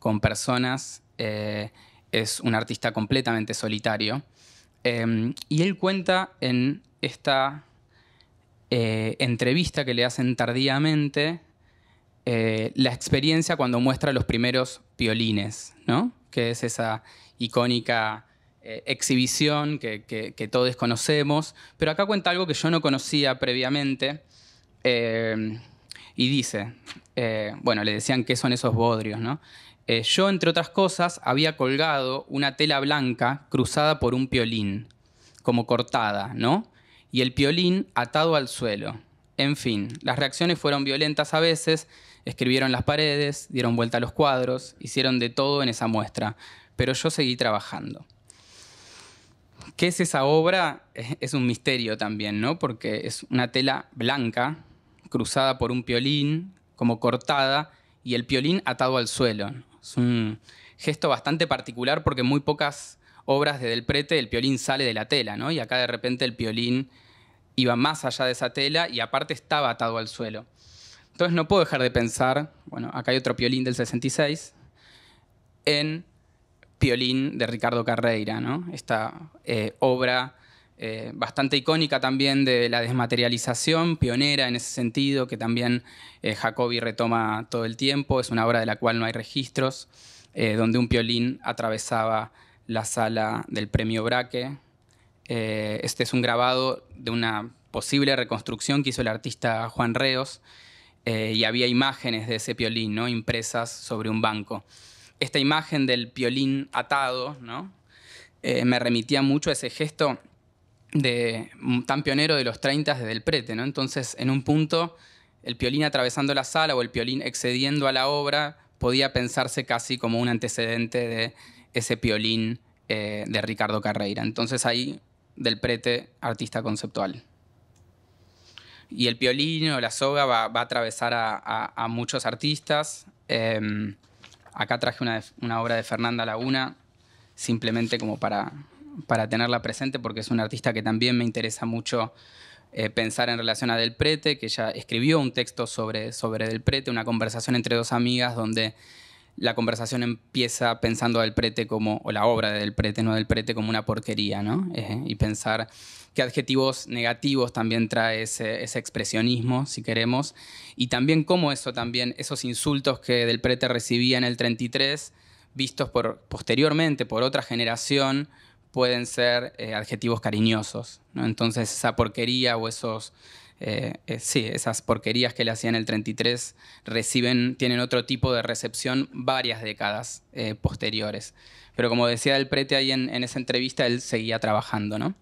con personas, eh, es un artista completamente solitario. Em, y él cuenta en esta eh, entrevista que le hacen tardíamente la experiencia cuando muestra los primeros violines que es esa icónica exhibición que todos conocemos, pero acá cuenta algo que yo no conocía previamente, Em, y dice, eh, bueno, le decían qué son esos bodrios, ¿no? Eh, yo, entre otras cosas, había colgado una tela blanca cruzada por un piolín, como cortada, ¿no? Y el piolín atado al suelo. En fin, las reacciones fueron violentas a veces, escribieron las paredes, dieron vuelta a los cuadros, hicieron de todo en esa muestra, pero yo seguí trabajando. ¿Qué es esa obra? (laughs) Es un misterio también, ¿no? Porque es una tela blanca cruzada por un piolín, como cortada, y el piolín atado al suelo. Es un gesto bastante particular porque muy pocas obras de Del Prete el piolín sale de la tela, ¿no? Y acá de repente el piolín iba más allá de esa tela y aparte estaba atado al suelo. Entonces no puedo dejar de pensar, bueno, acá hay otro piolín del 66, en Piolín de Ricardo Carreira, ¿no? Esta eh, obra eh, bastante icónica también de la desmaterialización, pionera en ese sentido, que también eh, Jacobi retoma todo el tiempo. Es una obra de la cual no hay registros, eh, donde un piolín atravesaba la sala del premio Braque. este es un grabado de una posible reconstrucción que hizo el artista Juan Reos y había imágenes de ese violín ¿no? impresas sobre un banco. Esta imagen del piolín atado ¿no? me remitía mucho a ese gesto de, mm, tan pionero de los 30 desde el prete, ¿no? Entonces, en un punto, el piolín atravesando la sala o el piolín excediendo a la obra podía pensarse casi como un antecedente de ese piolín eh, de Ricardo Carreira. Entonces ahí, del prete, artista conceptual. Y el piolín o la soga va, a atravesar a, muchos artistas. Em, acá traje una, una obra de Fernanda Laguna, simplemente como para para tenerla presente porque es una artista que también me interesa mucho eh, pensar en relación a Del Prete, que ella escribió un texto sobre, sobre Del Prete, una conversación entre dos amigas donde la conversación empieza pensando a Del Prete como, o la obra de Del Prete, no Del Prete, como una porquería, ¿no? Eh, y pensar qué adjetivos negativos también trae ese, expresionismo, si queremos, y también cómo eso también, esos insultos que Del Prete recibía en el 33, vistos por, posteriormente por otra generación, pueden ser eh, adjetivos cariñosos. Entonces esa porquería o esos... Eh, eh, sí, esas porquerías que le hacían el 33 reciben, tienen otro tipo de recepción varias décadas posteriores. Pero como decía el prete ahí en, esa entrevista, él seguía trabajando, ¿no?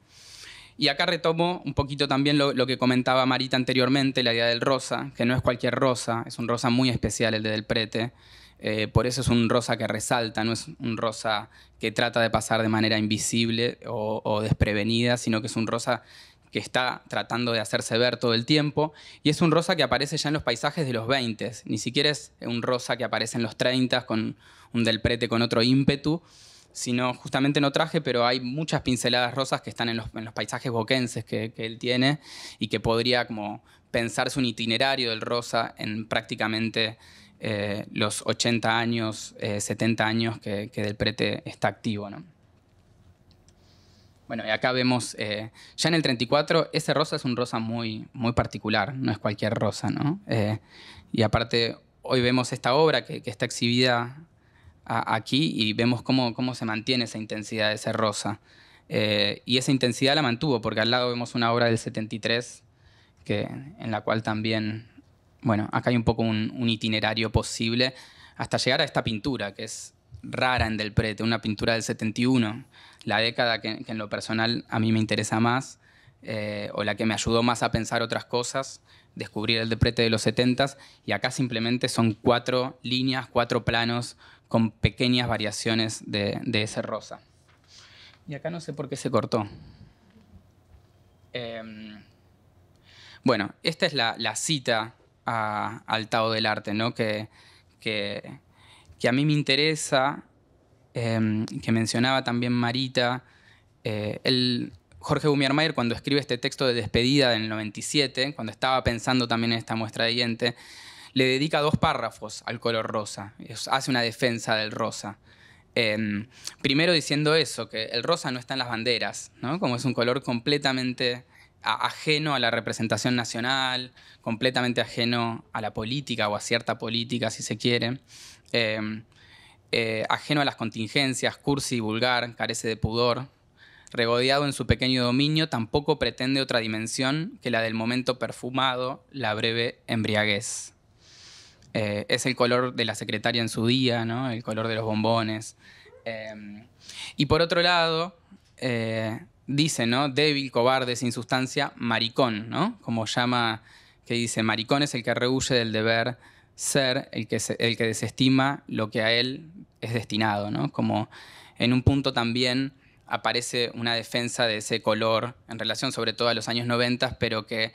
Y acá retomo un poquito también lo, lo, que comentaba Marita anteriormente, la idea del rosa, que no es cualquier rosa, es un rosa muy especial el de del prete. Eh, por eso es un rosa que resalta, no es un rosa que trata de pasar de manera invisible o, desprevenida, sino que es un rosa que está tratando de hacerse ver todo el tiempo, y es un rosa que aparece ya en los paisajes de los 20, ni siquiera es un rosa que aparece en los 30 con un del prete con otro ímpetu, sino justamente no traje, pero hay muchas pinceladas rosas que están en los, paisajes boquenses que, que, él tiene y que podría como pensarse un itinerario del rosa en prácticamente eh, los 80 años, 70 eh, años que, Del Prete está activo. ¿no? Bueno, y acá vemos, eh, ya en el 34, ese rosa es un rosa muy, muy particular, no es cualquier rosa, ¿no? y aparte, hoy vemos esta obra que, está exhibida aquí y vemos cómo, cómo se mantiene esa intensidad de ese rosa. y esa intensidad la mantuvo, porque al lado vemos una obra del 73 que, en la cual también bueno, acá hay un poco un, itinerario posible hasta llegar a esta pintura, que es rara en Del Prete, una pintura del 71, la década que, en lo personal a mí me interesa más, eh, o la que me ayudó más a pensar otras cosas, descubrir el Del Prete de los 70s, y acá simplemente son cuatro líneas, cuatro planos con pequeñas variaciones de, ese rosa. Y acá no sé por qué se cortó. Em, bueno, esta es la cita al Tao del arte, ¿no? que, que, a mí me interesa, em, que mencionaba también Marita. Eh, el, Jorge Gumiermayer, cuando escribe este texto de despedida del 97, cuando estaba pensando también en esta muestra de diente, le dedica dos párrafos al color rosa. hace una defensa del rosa. Em, primero diciendo eso, que el rosa no está en las banderas, ¿no? como es un color completamente ajeno a la representación nacional, completamente ajeno a la política o a cierta política, si se quiere. Em, eh, ajeno a las contingencias, cursi y vulgar, carece de pudor, regodeado en su pequeño dominio, tampoco pretende otra dimensión que la del momento perfumado, la breve embriaguez. Eh, es el color de la secretaria en su día, el color de los bombones. Em, y por otro lado, eh, dice, ¿no? Débil, cobarde, sin sustancia, maricón, ¿no? Como llama, que dice, maricón es el que rehuye del deber ser, el que, el que desestima lo que a él es destinado, ¿no? Como en un punto también aparece una defensa de ese color en relación sobre todo a los años noventas, pero que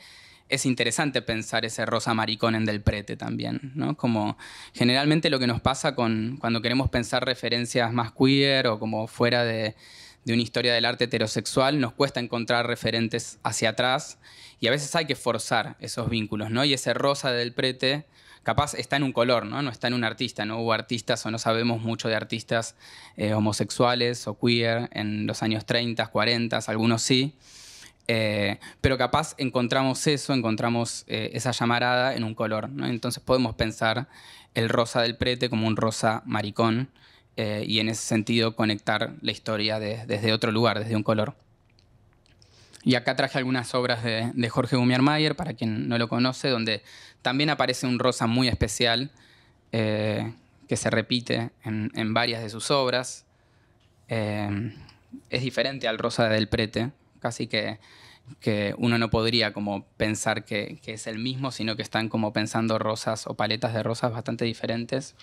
es interesante pensar ese rosa maricón en Del Prete también, ¿no? Como generalmente lo que nos pasa con, cuando queremos pensar referencias más queer o como fuera de, de una historia del arte heterosexual, nos cuesta encontrar referentes hacia atrás y a veces hay que forzar esos vínculos, ¿no? Y ese rosa del prete capaz está en un color, ¿no? está en un artista, no hubo artistas o no sabemos mucho de artistas eh, homosexuales o queer en los años 30, 40, algunos sí. Eh, pero capaz encontramos eso, encontramos eh, esa llamarada en un color, Entonces podemos pensar el rosa del prete como un rosa maricón, eh, y en ese sentido conectar la historia desde otro lugar, desde un color. Y acá traje algunas obras de, Jorge Gumiermayer, para quien no lo conoce, donde también aparece un rosa muy especial eh, que se repite en, varias de sus obras. Eh, es diferente al rosa del prete, casi que, uno no podría como pensar que, que, es el mismo, sino que están como pensando rosas o paletas de rosas bastante diferentes.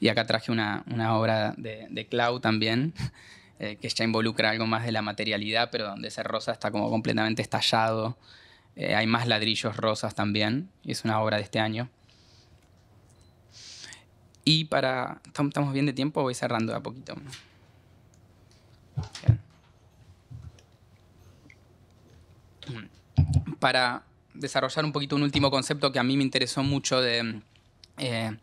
Y acá traje una, obra de, de, Clau también, (laughs) eh, que ya involucra algo más de la materialidad, pero donde ese rosa está como completamente estallado. Eh, hay más ladrillos rosas también, y es una obra de este año. Y para... ¿Estamos bien de tiempo? Voy cerrando a poquito. Para desarrollar un poquito un último concepto que a mí me interesó mucho de, eh,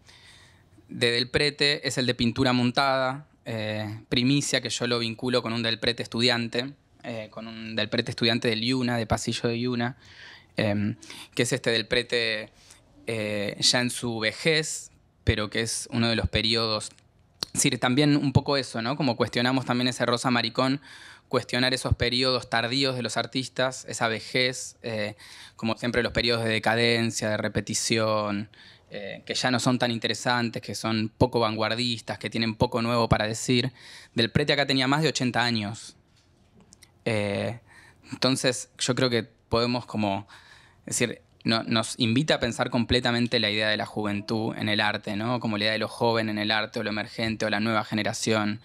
de Del Prete es el de pintura montada, eh, primicia que yo lo vinculo con un Del Prete estudiante, eh, con un Del Prete estudiante de Yuna, de Pasillo de Yuna, em, que es este Del Prete eh, ya en su vejez, pero que es uno de los periodos. decir, también un poco eso, ¿no? Como cuestionamos también ese Rosa Maricón, cuestionar esos periodos tardíos de los artistas, esa vejez, como siempre los periodos de decadencia, de repetición, eh, que ya no son tan interesantes, que son poco vanguardistas, que tienen poco nuevo para decir. Del Prete acá tenía más de 80 años. Eh, entonces, yo creo que podemos como decir, nos invita a pensar completamente la idea de la juventud en el arte, ¿no? Como la idea de lo joven en el arte, o lo emergente, o la nueva generación.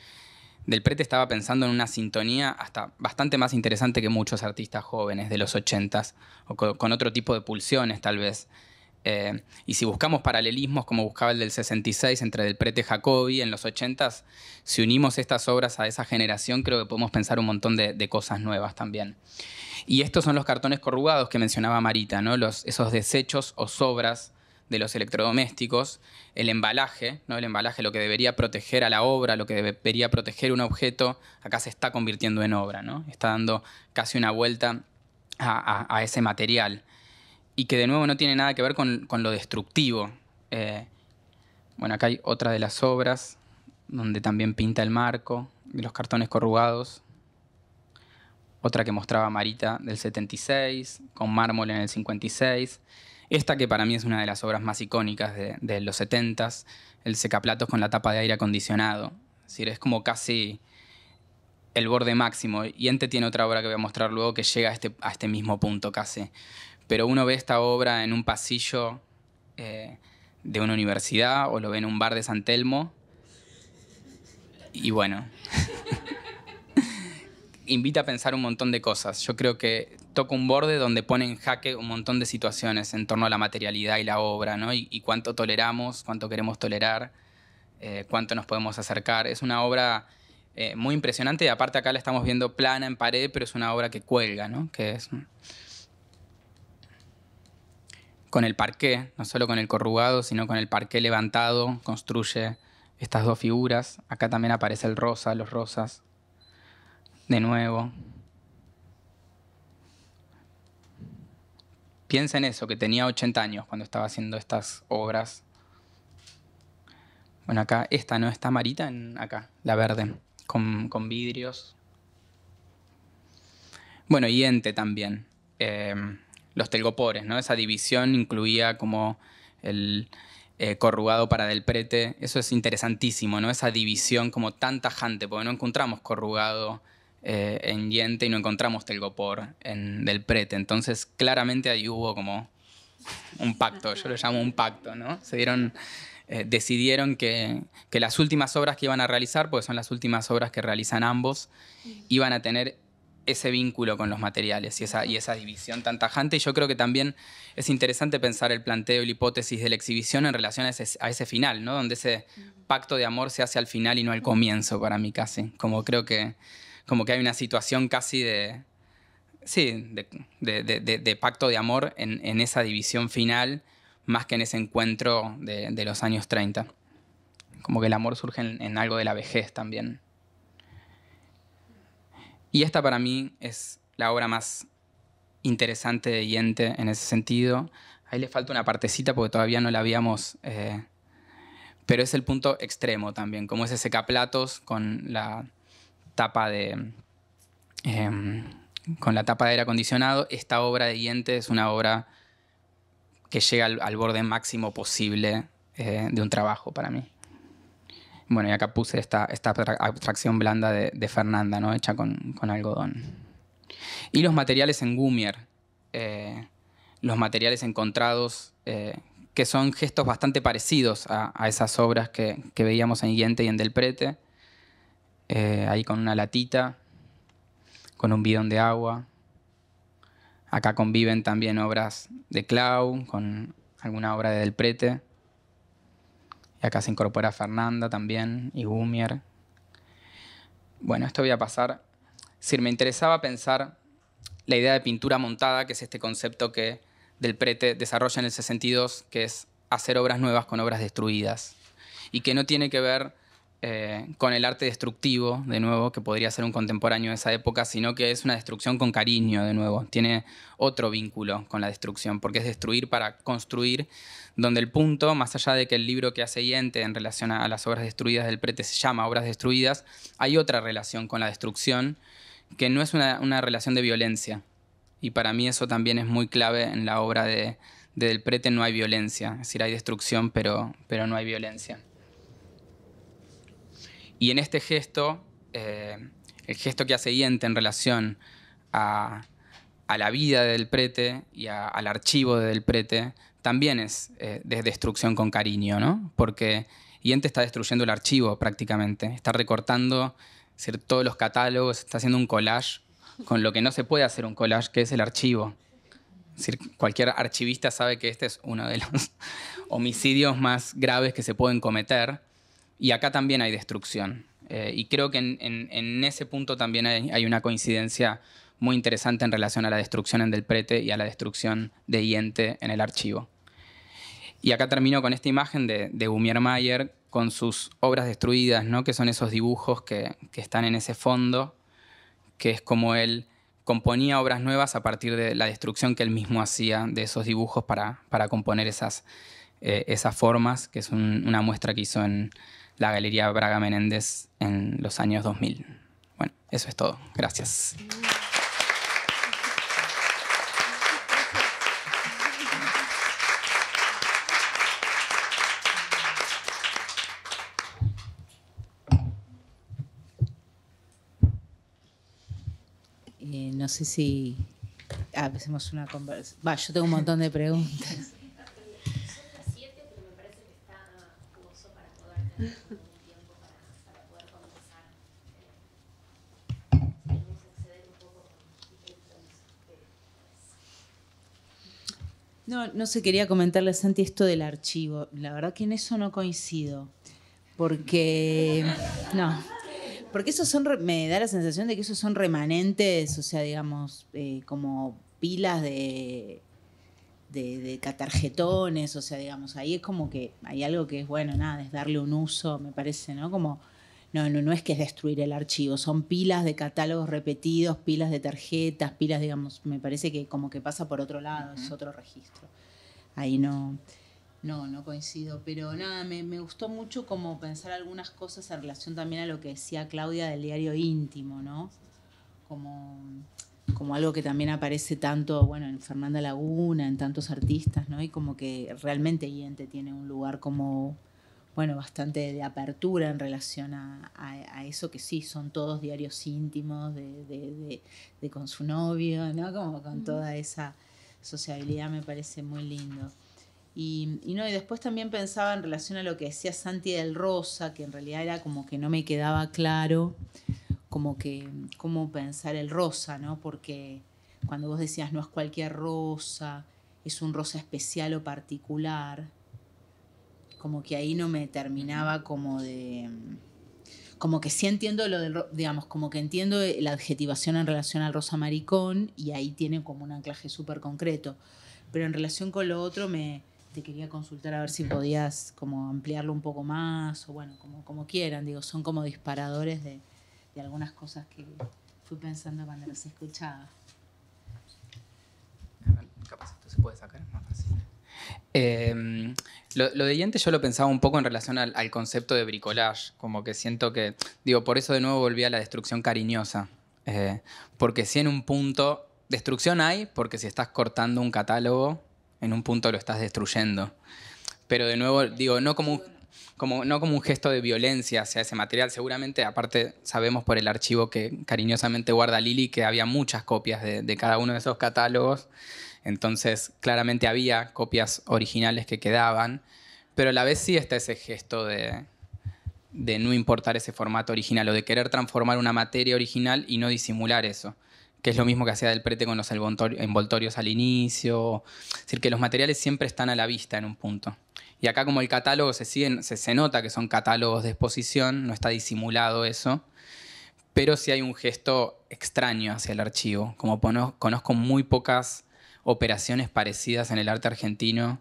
Del Prete estaba pensando en una sintonía hasta bastante más interesante que muchos artistas jóvenes de los ochentas, o con otro tipo de pulsiones tal vez. Eh, y si buscamos paralelismos como buscaba el del 66 entre el prete Jacobi en los 80s, si unimos estas obras a esa generación, creo que podemos pensar un montón de, cosas nuevas también. Y estos son los cartones corrugados que mencionaba Marita, esos desechos o sobras de los electrodomésticos, el embalaje, El embalaje, lo que debería proteger a la obra, lo que debería proteger un objeto, acá se está convirtiendo en obra, ¿no? Está dando casi una vuelta a ese material y que de nuevo no tiene nada que ver con, lo destructivo. Eh, bueno, acá hay otra de las obras donde también pinta el marco de los cartones corrugados. Otra que mostraba Marita del 76, con mármol en el 56. Esta que para mí es una de las obras más icónicas de, los 70s, el secaplatos con la tapa de aire acondicionado. Es decir, es como casi el borde máximo. Y Ente tiene otra obra que voy a mostrar luego que llega este, a este mismo punto casi pero uno ve esta obra en un pasillo eh, de una universidad o lo ve en un bar de San Telmo. Y bueno, (laughs) invita a pensar un montón de cosas. Yo creo que toca un borde donde pone en jaque un montón de situaciones en torno a la materialidad y la obra, ¿no? Y, cuánto toleramos, cuánto queremos tolerar, eh, cuánto nos podemos acercar. Es una obra eh, muy impresionante y aparte acá la estamos viendo plana en pared, pero es una obra que cuelga, ¿no? Que es con el parqué, no solo con el corrugado, sino con el parqué levantado, construye estas dos figuras. Acá también aparece el rosa, los rosas, de nuevo. Piensa en eso, que tenía 80 años cuando estaba haciendo estas obras. Bueno, acá esta, ¿no? Está Marita en, acá, la verde, con, vidrios. Bueno, y Ente también. Em, los telgopores, ¿no? Esa división incluía como el eh, corrugado para del prete. Eso es interesantísimo, ¿no? Esa división como tan tajante, porque no encontramos corrugado eh, en Yente y no encontramos telgopor en del prete. Entonces, claramente ahí hubo como un pacto, yo lo llamo un pacto, ¿no? Se dieron... Eh, decidieron que, que, las últimas obras que iban a realizar, porque son las últimas obras que realizan ambos, iban a tener ese vínculo con los materiales y esa, y esa división tan tajante. Y yo creo que también es interesante pensar el planteo y la hipótesis de la exhibición en relación a ese, final, ¿no? Donde ese pacto de amor se hace al final y no al comienzo, para mí casi. Como creo que, como que hay una situación casi de. Sí, de, pacto de amor en, esa división final, más que en ese encuentro de, los años 30. Como que el amor surge en algo de la vejez también. Y esta para mí es la obra más interesante de Yente en ese sentido. Ahí le falta una partecita porque todavía no la habíamos... Eh, pero es el punto extremo también, como ese secaplatos con la tapa de... Em, con la tapa de aire acondicionado, esta obra de Yente es una obra que llega al, borde máximo posible eh, de un trabajo para mí. Bueno, y acá puse esta, abstracción blanda de, Fernanda, Hecha con, algodón. Y los materiales en Gumier, eh, los materiales encontrados, eh, que son gestos bastante parecidos a, esas obras que, veíamos en Yente y en Del Prete. Eh, ahí con una latita, con un bidón de agua. Acá conviven también obras de Clau, con alguna obra de Del Prete. Y acá se incorpora Fernanda también y Gumier. Bueno, esto voy a pasar. Si me interesaba pensar la idea de pintura montada, que es este concepto que del prete desarrolla en el 62, que es hacer obras nuevas con obras destruidas. Y que no tiene que ver eh, con el arte destructivo, de nuevo, que podría ser un contemporáneo de esa época, sino que es una destrucción con cariño, de nuevo. Tiene otro vínculo con la destrucción, porque es destruir para construir, donde el punto, más allá de que el libro que hace Yente en relación a las obras destruidas del prete se llama Obras Destruidas, hay otra relación con la destrucción que no es una, relación de violencia. Y para mí eso también es muy clave en la obra Del Prete, no hay violencia. Es decir, hay destrucción, pero, pero no hay violencia. Y en este gesto, eh, el gesto que hace Iente en relación a, la vida del prete y al archivo del prete, también es eh, de destrucción con cariño, ¿no? Porque Iente está destruyendo el archivo prácticamente, está recortando todos los catálogos, está haciendo un collage con lo que no se puede hacer un collage, que es el archivo. cualquier archivista sabe que este es uno de los (laughs) homicidios más graves que se pueden cometer, y acá también hay destrucción. Eh, y creo que en, ese punto también hay, una coincidencia muy interesante en relación a la destrucción en Del Prete y a la destrucción de Iente en el archivo. Y acá termino con esta imagen de, de Mayer con sus obras destruidas, ¿no? que son esos dibujos que, están en ese fondo, que es como él componía obras nuevas a partir de la destrucción que él mismo hacía de esos dibujos para, para componer esas, eh, esas formas, que es una muestra que hizo en, la Galería Braga Menéndez en los años 2000. Bueno, eso es todo. Gracias. Eh, no sé si ah, empecemos una conversación. Va, yo tengo un montón de preguntas. No, no se quería comentarle, Santi, esto del archivo. La verdad que en eso no coincido. Porque. No. Porque esos son. Me da la sensación de que esos son remanentes, o sea, digamos, eh, como pilas de de, catarjetones, o sea, digamos, ahí es como que hay algo que es bueno, nada, es darle un uso, me parece, ¿no? Como, no, no, no es que es destruir el archivo, son pilas de catálogos repetidos, pilas de tarjetas, pilas, digamos, me parece que como que pasa por otro lado, es otro registro. Ahí no, no, no coincido, pero nada, me, me gustó mucho como pensar algunas cosas en relación también a lo que decía Claudia del diario íntimo, ¿no? Como como algo que también aparece tanto, bueno, en Fernanda Laguna, en tantos artistas, ¿no? Y como que realmente Yente tiene un lugar como, bueno, bastante de apertura en relación a, eso que sí, son todos diarios íntimos de, de, con su novio, ¿no? Como con toda esa sociabilidad me parece muy lindo. Y, y, no, y después también pensaba en relación a lo que decía Santi del Rosa, que en realidad era como que no me quedaba claro como que, cómo pensar el rosa, ¿no? Porque cuando vos decías no es cualquier rosa, es un rosa especial o particular, como que ahí no me terminaba como de... Como que sí entiendo lo del, digamos, como que entiendo la adjetivación en relación al rosa maricón y ahí tiene como un anclaje súper concreto. Pero en relación con lo otro me, te quería consultar a ver si podías como ampliarlo un poco más o bueno, como, como quieran, digo, son como disparadores de, de algunas cosas que fui pensando cuando las escuchaba. Capaz esto se puede sacar, más fácil. Em, lo, de dientes yo lo pensaba un poco en relación al, concepto de bricolage, como que siento que, digo, por eso de nuevo volví a la destrucción cariñosa, eh, porque si en un punto, destrucción hay, porque si estás cortando un catálogo, en un punto lo estás destruyendo, pero de nuevo, digo, no como, un no como un gesto de violencia hacia ese material. Seguramente, aparte, sabemos por el archivo que cariñosamente guarda Lili que había muchas copias de, cada uno de esos catálogos. Entonces, claramente había copias originales que quedaban, pero a la vez sí está ese gesto de, de no importar ese formato original o de querer transformar una materia original y no disimular eso que es lo mismo que hacía del prete con los envoltorios al inicio. Es decir, que los materiales siempre están a la vista en un punto. Y acá como el catálogo se, sigue se, nota que son catálogos de exposición, no está disimulado eso, pero sí hay un gesto extraño hacia el archivo, como conozco muy pocas operaciones parecidas en el arte argentino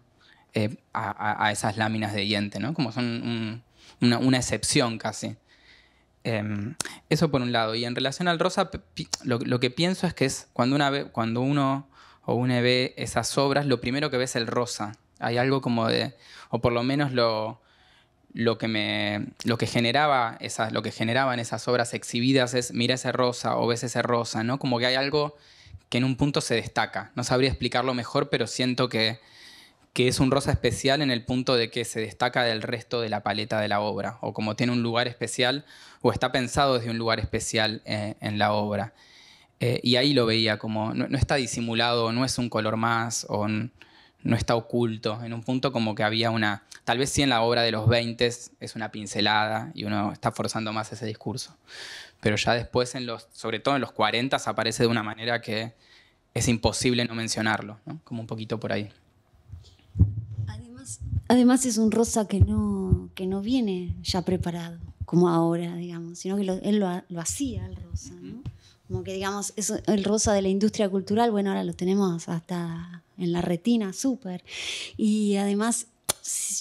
eh, a, esas láminas de diente, ¿no? Como son una, excepción casi. Em, eso por un lado. Y en relación al rosa, lo, que pienso es que es cuando, una cuando uno o uno ve esas obras, lo primero que ve es el rosa. Hay algo como de, o por lo menos lo, lo que me lo que generaba esas lo que generaban esas obras exhibidas es mira ese rosa o ves ese rosa no como que hay algo que en un punto se destaca no sabría explicarlo mejor pero siento que, es un rosa especial en el punto de que se destaca del resto de la paleta de la obra o como tiene un lugar especial o está pensado desde un lugar especial eh, en la obra eh, y ahí lo veía como no, está disimulado no es un color más o no está oculto. En un punto como que había una, tal vez sí en la obra de los 20 es una pincelada y uno está forzando más ese discurso. Pero ya después, en los, sobre todo en los 40, aparece de una manera que es imposible no mencionarlo, como un poquito por ahí. Además, es un rosa que no, que no viene ya preparado, como ahora, digamos, sino que él lo, hacía el rosa, Como que digamos, es el rosa de la industria cultural, bueno, ahora lo tenemos hasta en la retina, súper. Y además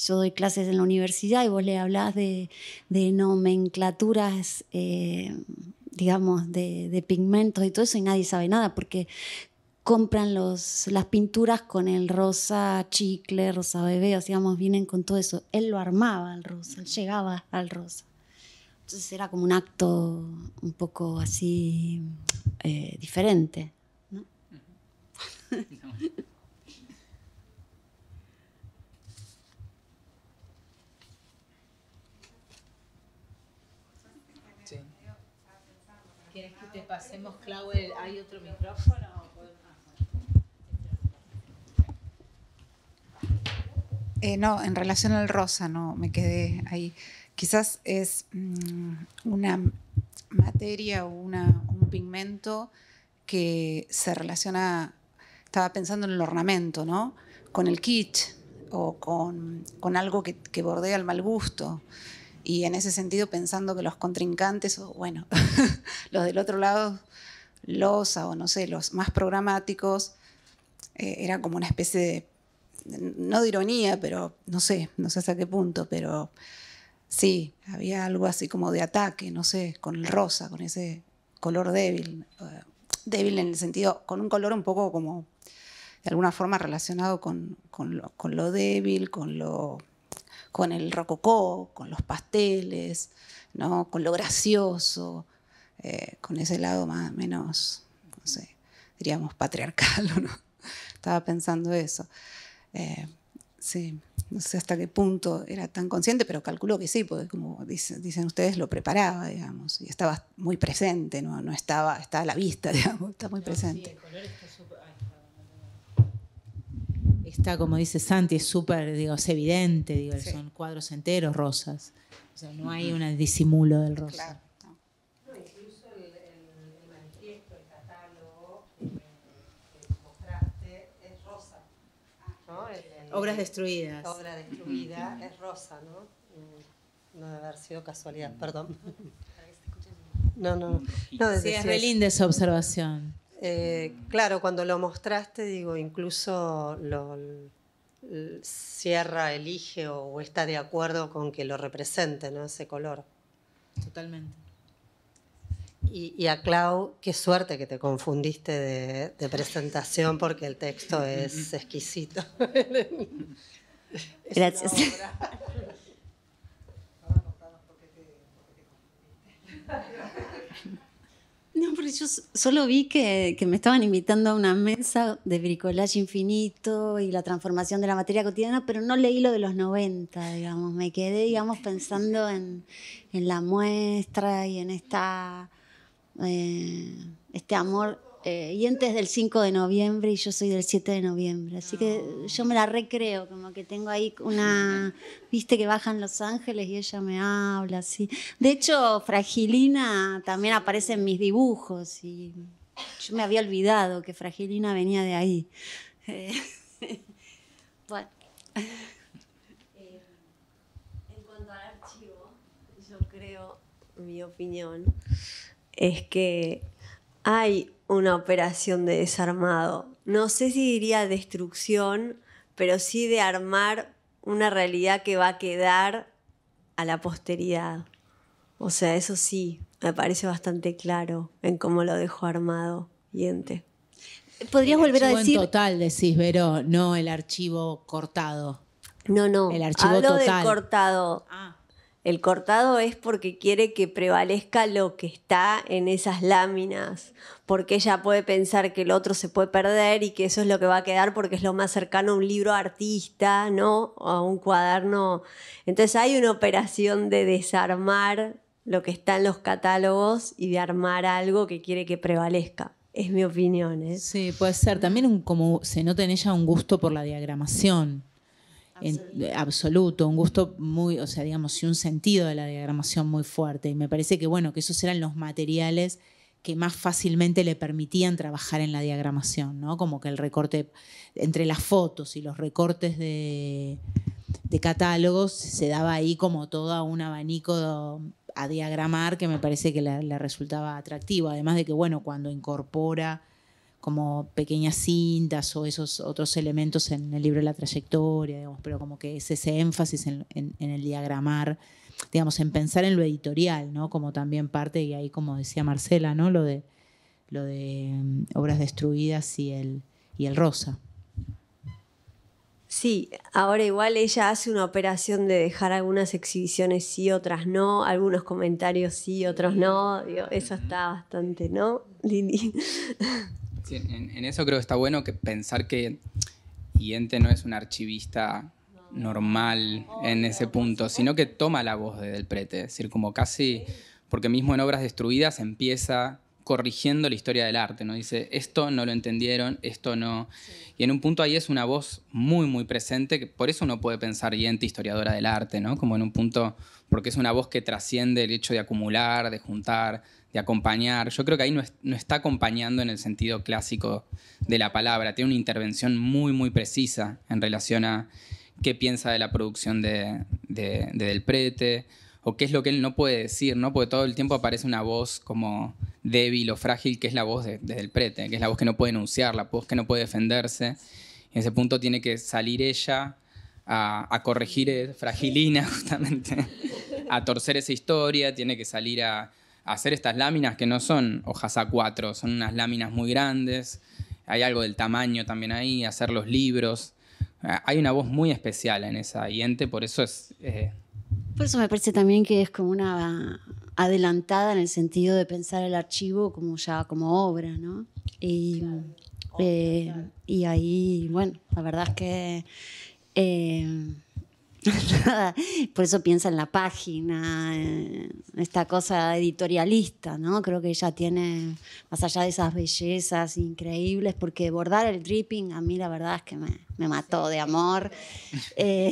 yo doy clases en la universidad y vos le hablas de, de nomenclaturas, eh, digamos, de, de, pigmentos y todo eso y nadie sabe nada porque compran los, las pinturas con el rosa chicle, rosa bebé, o digamos, vienen con todo eso. Él lo armaba al rosa, llegaba al rosa. Entonces era como un acto un poco así eh, diferente. ¿no? (laughs) No. pasemos, Clau, ¿hay otro micrófono? Ah, eh, no, en relación al rosa, no, me quedé ahí. Quizás es mm, una materia o un pigmento que se relaciona, estaba pensando en el ornamento, ¿no? Con el kitsch o con, algo que bordea el mal gusto. Y en ese sentido, pensando que los contrincantes, o bueno, (laughs) los del otro lado, los o no sé, los más programáticos, eh, era como una especie de, no de ironía, pero no sé, no sé hasta qué punto, pero sí, había algo así como de ataque, no sé, con el rosa, con ese color débil, eh, débil en el sentido, con un color un poco como de alguna forma relacionado con, con lo débil, con lo con el rococó, con los pasteles, ¿no? con lo gracioso, eh, con ese lado más menos, no sé, diríamos patriarcal, (laughs) ¿no? Estaba pensando eso. Eh, no sé hasta qué punto era tan consciente, pero calculó que sí, porque como dicen, ustedes, lo preparaba, digamos, y estaba muy presente, no, no estaba, estaba a la vista, (laughs) digamos, está muy presente. Sí, está está, como dice Santi, es súper, digo, es evidente, digo, son cuadros enteros rosas. O sea, no hay un disimulo del rosa. Claro. Obras destruidas. Obra destruida es rosa, ¿no? Mm, no debe haber sido casualidad, mm. perdón. (laughs) No, no, no. sí, es re linda esa observación. Eh, claro, cuando lo mostraste, digo, incluso lo, cierra, elige o, está de acuerdo con que lo represente, ¿no? Ese color. Totalmente. Y, a Clau, qué suerte que te confundiste de, presentación porque el texto es (laughs) exquisito. Gracias. (laughs) No, porque yo solo vi que, me estaban invitando a una mesa de bricolaje infinito y la transformación de la materia cotidiana, pero no leí lo de los 90, digamos. Me quedé, digamos, pensando en, la muestra y en esta, eh, este amor eh, y antes del 5 de noviembre y yo soy del 7 de noviembre. Así que yo me la recreo, como que tengo ahí una, (laughs) viste que bajan Los Ángeles y ella me habla así. De hecho, Fragilina también aparece en mis dibujos y yo me había olvidado que Fragilina venía de ahí. (laughs) bueno. Eh, en cuanto al archivo, yo creo, mi opinión, es que hay una operación de desarmado. No sé si diría destrucción, pero sí de armar una realidad que va a quedar a la posteridad. O sea, eso sí, me parece bastante claro en cómo lo dejó armado Yente. ¿Podrías volver a decir? En total, decís, Vero, no el archivo cortado. No, no. El archivo Hablo total. cortado. Ah. El cortado es porque quiere que prevalezca lo que está en esas láminas, porque ella puede pensar que el otro se puede perder y que eso es lo que va a quedar porque es lo más cercano a un libro artista, ¿no? O a un cuaderno. Entonces hay una operación de desarmar lo que está en los catálogos y de armar algo que quiere que prevalezca. Es mi opinión. ¿eh? Sí, puede ser. También un, como se nota en ella un gusto por la diagramación absoluto, un gusto muy, o sea, digamos, y un sentido de la diagramación muy fuerte. Y me parece que, bueno, que esos eran los materiales que más fácilmente le permitían trabajar en la diagramación, ¿no? Como que el recorte entre las fotos y los recortes de, catálogos se daba ahí como todo un abanico a diagramar que me parece que le, le resultaba atractivo. Además de que, bueno, cuando incorpora como pequeñas cintas o esos otros elementos en el libro de la trayectoria, digamos, pero como que es ese énfasis en, el diagramar, digamos, en pensar en lo editorial, ¿no? Como también parte, y ahí como decía Marcela, ¿no? Lo de, lo de mm, obras destruidas y el, y el rosa. Sí, ahora igual ella hace una operación de dejar algunas exhibiciones sí, otras no, algunos comentarios sí, otros no. eso está bastante, ¿no, Lili? en, eso creo que está bueno que pensar que Iente no es un archivista normal en ese punto, sino que toma la voz del prete, es decir, como casi, porque mismo en Obras Destruidas empieza corrigiendo la historia del arte, ¿no? Dice, esto no lo entendieron, esto no. Y en un punto ahí es una voz muy, muy presente, que por eso uno puede pensar Yente historiadora del arte, ¿no? Como en un punto, porque es una voz que trasciende el hecho de acumular, de juntar, de acompañar. Yo creo que ahí no, está acompañando en el sentido clásico de la palabra. Tiene una intervención muy, muy precisa en relación a qué piensa de la producción de, Del Prete o qué es lo que él no puede decir, ¿no? Porque todo el tiempo aparece una voz como débil o frágil, que es la voz de, Del Prete, que es la voz que no puede enunciar, la voz que no puede defenderse. En ese punto tiene que salir ella a, a corregir, eh, fragilina (laughs) justamente, a torcer esa historia, tiene que salir a hacer estas láminas que no son hojas a cuatro, son unas láminas muy grandes, hay algo del tamaño también ahí, hacer los libros. Ah, hay una voz muy especial en esa Ente por eso es... Eh, por eso me parece también que es como una adelantada en el sentido de pensar el archivo como ya como obra, ¿no? Y, eh, y ahí, bueno, la verdad es que... Eh, (laughs) por eso piensa en la página, esta cosa editorialista, ¿no? Creo que ella tiene, más allá de esas bellezas increíbles, porque bordar el dripping a mí la verdad es que me, mató de amor. Eh,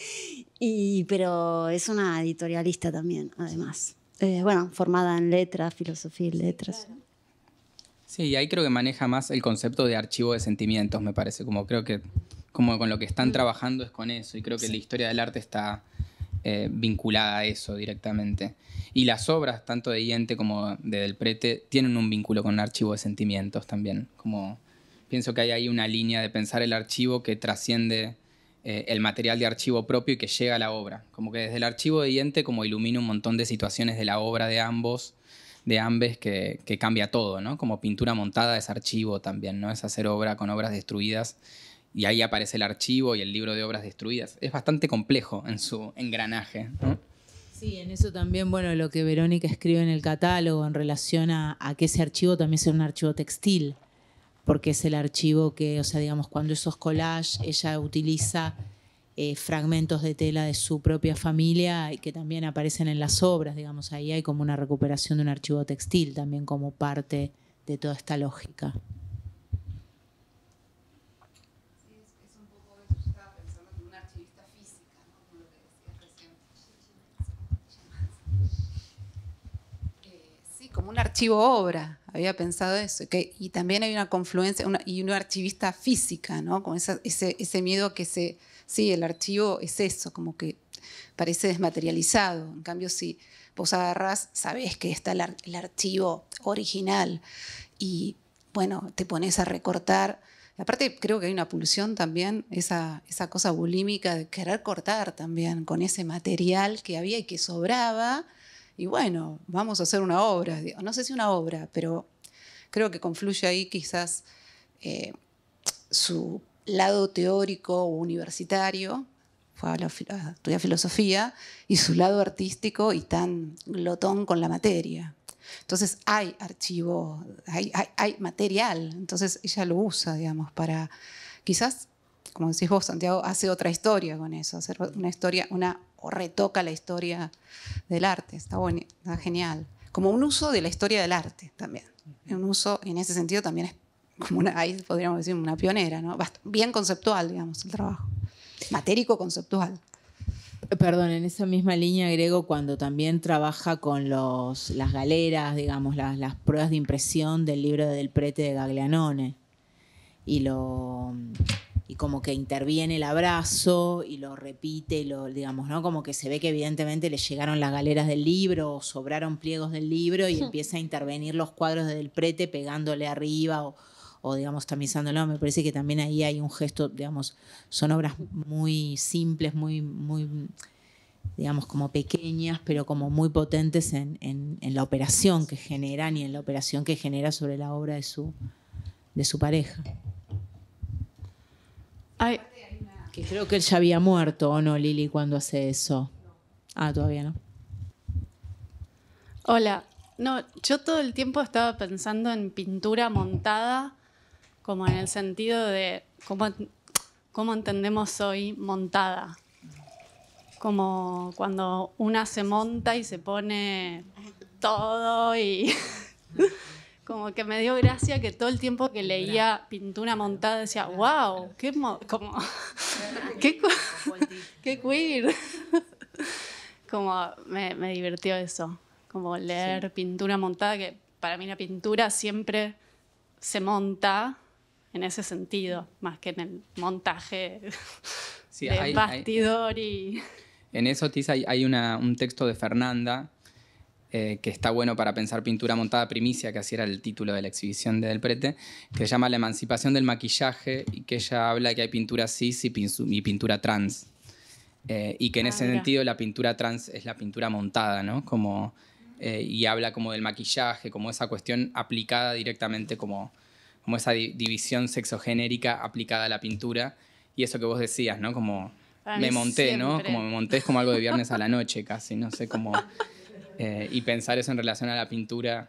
(laughs) y, pero es una editorialista también, además. Eh, bueno, formada en letras, filosofía y letras. Sí, y ahí creo que maneja más el concepto de archivo de sentimientos, me parece, como creo que como con lo que están mm. trabajando es con eso, y creo que la historia del arte está eh, vinculada a eso directamente. Y las obras, tanto de Diente como de Del Prete, tienen un vínculo con un archivo de sentimientos también. Como pienso que hay ahí una línea de pensar el archivo que trasciende eh, el material de archivo propio y que llega a la obra. Como que desde el archivo de Diente como ilumina un montón de situaciones de la obra de ambos de ambes que, que, cambia todo, ¿no? Como pintura montada es archivo también, ¿no? Es hacer obra con obras destruidas y ahí aparece el archivo y el libro de obras destruidas. Es bastante complejo en su engranaje. Sí, en eso también, bueno, lo que Verónica escribe en el catálogo en relación a, que ese archivo también sea un archivo textil, porque es el archivo que, o sea, digamos, cuando esos collages, ella utiliza eh, fragmentos de tela de su propia familia y que también aparecen en las obras, digamos, ahí hay como una recuperación de un archivo textil también como parte de toda esta lógica. un archivo obra, había pensado eso. Que, y también hay una confluencia y una archivista física, ¿no? Con ese, miedo que se. Sí, el archivo es eso, como que parece desmaterializado. En cambio, si vos agarrás, sabés que está el, archivo original y, bueno, te pones a recortar. Aparte, creo que hay una pulsión también, esa, esa cosa bulímica de querer cortar también con ese material que había y que sobraba y bueno, vamos a hacer una obra. No sé si una obra, pero creo que confluye ahí quizás eh, su lado teórico universitario, fue a, filosofía, y su lado artístico y tan glotón con la materia. Entonces hay archivo, hay, hay material, entonces ella lo usa, digamos, para quizás, como decís vos, Santiago, hace otra historia con eso, hacer una historia, una o retoca la historia del arte. Está, bueno, está genial. Como un uso de la historia del arte también. Un uso, en ese sentido, también es como una, ahí podríamos decir una pionera, ¿no? Bien conceptual, digamos, el trabajo. Matérico conceptual. Perdón, en esa misma línea agrego cuando también trabaja con los, las galeras, digamos, las, las pruebas de impresión del libro del prete de Gaglianone. Y lo y como que interviene el abrazo y lo repite, lo, digamos, ¿no? Como que se ve que evidentemente le llegaron las galeras del libro o sobraron pliegos del libro y hmm. empieza a intervenir los cuadros del prete pegándole arriba o, digamos tamizándolo. Me parece que también ahí hay un gesto, digamos, son obras muy simples, muy, muy digamos, como pequeñas, pero como muy potentes en, en, en la operación que generan y en la operación que genera sobre la obra de su, de su pareja que creo que él ya había muerto, ¿o no, Lili, cuando hace eso? Ah, todavía no. Hola. No, yo todo el tiempo estaba pensando en pintura montada, como en el sentido de cómo, cómo entendemos hoy montada. Como cuando una se monta y se pone todo y (laughs) como que me dio gracia que todo el tiempo que leía pintura montada decía, wow, qué, como, (laughs) qué, (laughs) qué queer. Como me, me, divirtió eso, como leer pintura montada, que para mí la pintura siempre se monta en ese sentido, más que en el montaje sí, de bastidor y... En eso, Tiz, hay, un texto de Fernanda eh, que está bueno para pensar pintura montada primicia, que así era el título de la exhibición de Del Prete, que se llama La emancipación del maquillaje y que ella habla que hay pintura cis y, pintura trans. Eh, y que en ah, ese sentido la pintura trans es la pintura montada, ¿no? Como, eh, y habla como del maquillaje, como esa cuestión aplicada directamente como, como esa división sexogenérica aplicada a la pintura. Y eso que vos decías, ¿no? Como me monté, ¿no? Como me monté como algo de viernes a la noche casi, no sé, cómo (laughs) Eh, y pensar eso en relación a la pintura,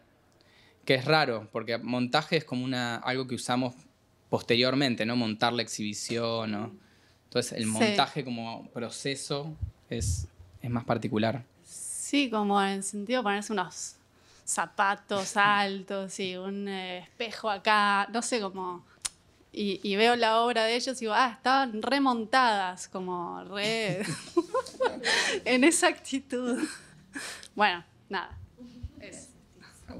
que es raro, porque montaje es como una, algo que usamos posteriormente, ¿no? Montar la exhibición, Entonces el montaje como proceso es, es más particular. Sí, como en el sentido de ponerse unos zapatos altos y un eh, espejo acá, no sé, cómo Y, y, veo la obra de ellos y digo, ah, estaban remontadas, como re... (laughs) (laughs) en esa actitud. (laughs) bueno, nada. Ah,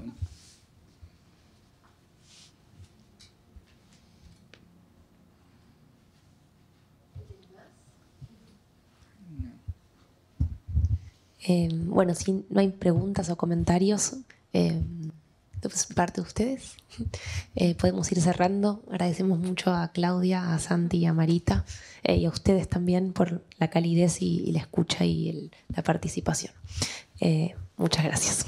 eh, bueno. si no hay preguntas o comentarios, eh, parte de ustedes. Eh, podemos ir cerrando. Agradecemos mucho a Claudia, a Santi, y a Marita eh, y a ustedes también por la calidez y, la escucha y la participación. Eh, muchas gracias.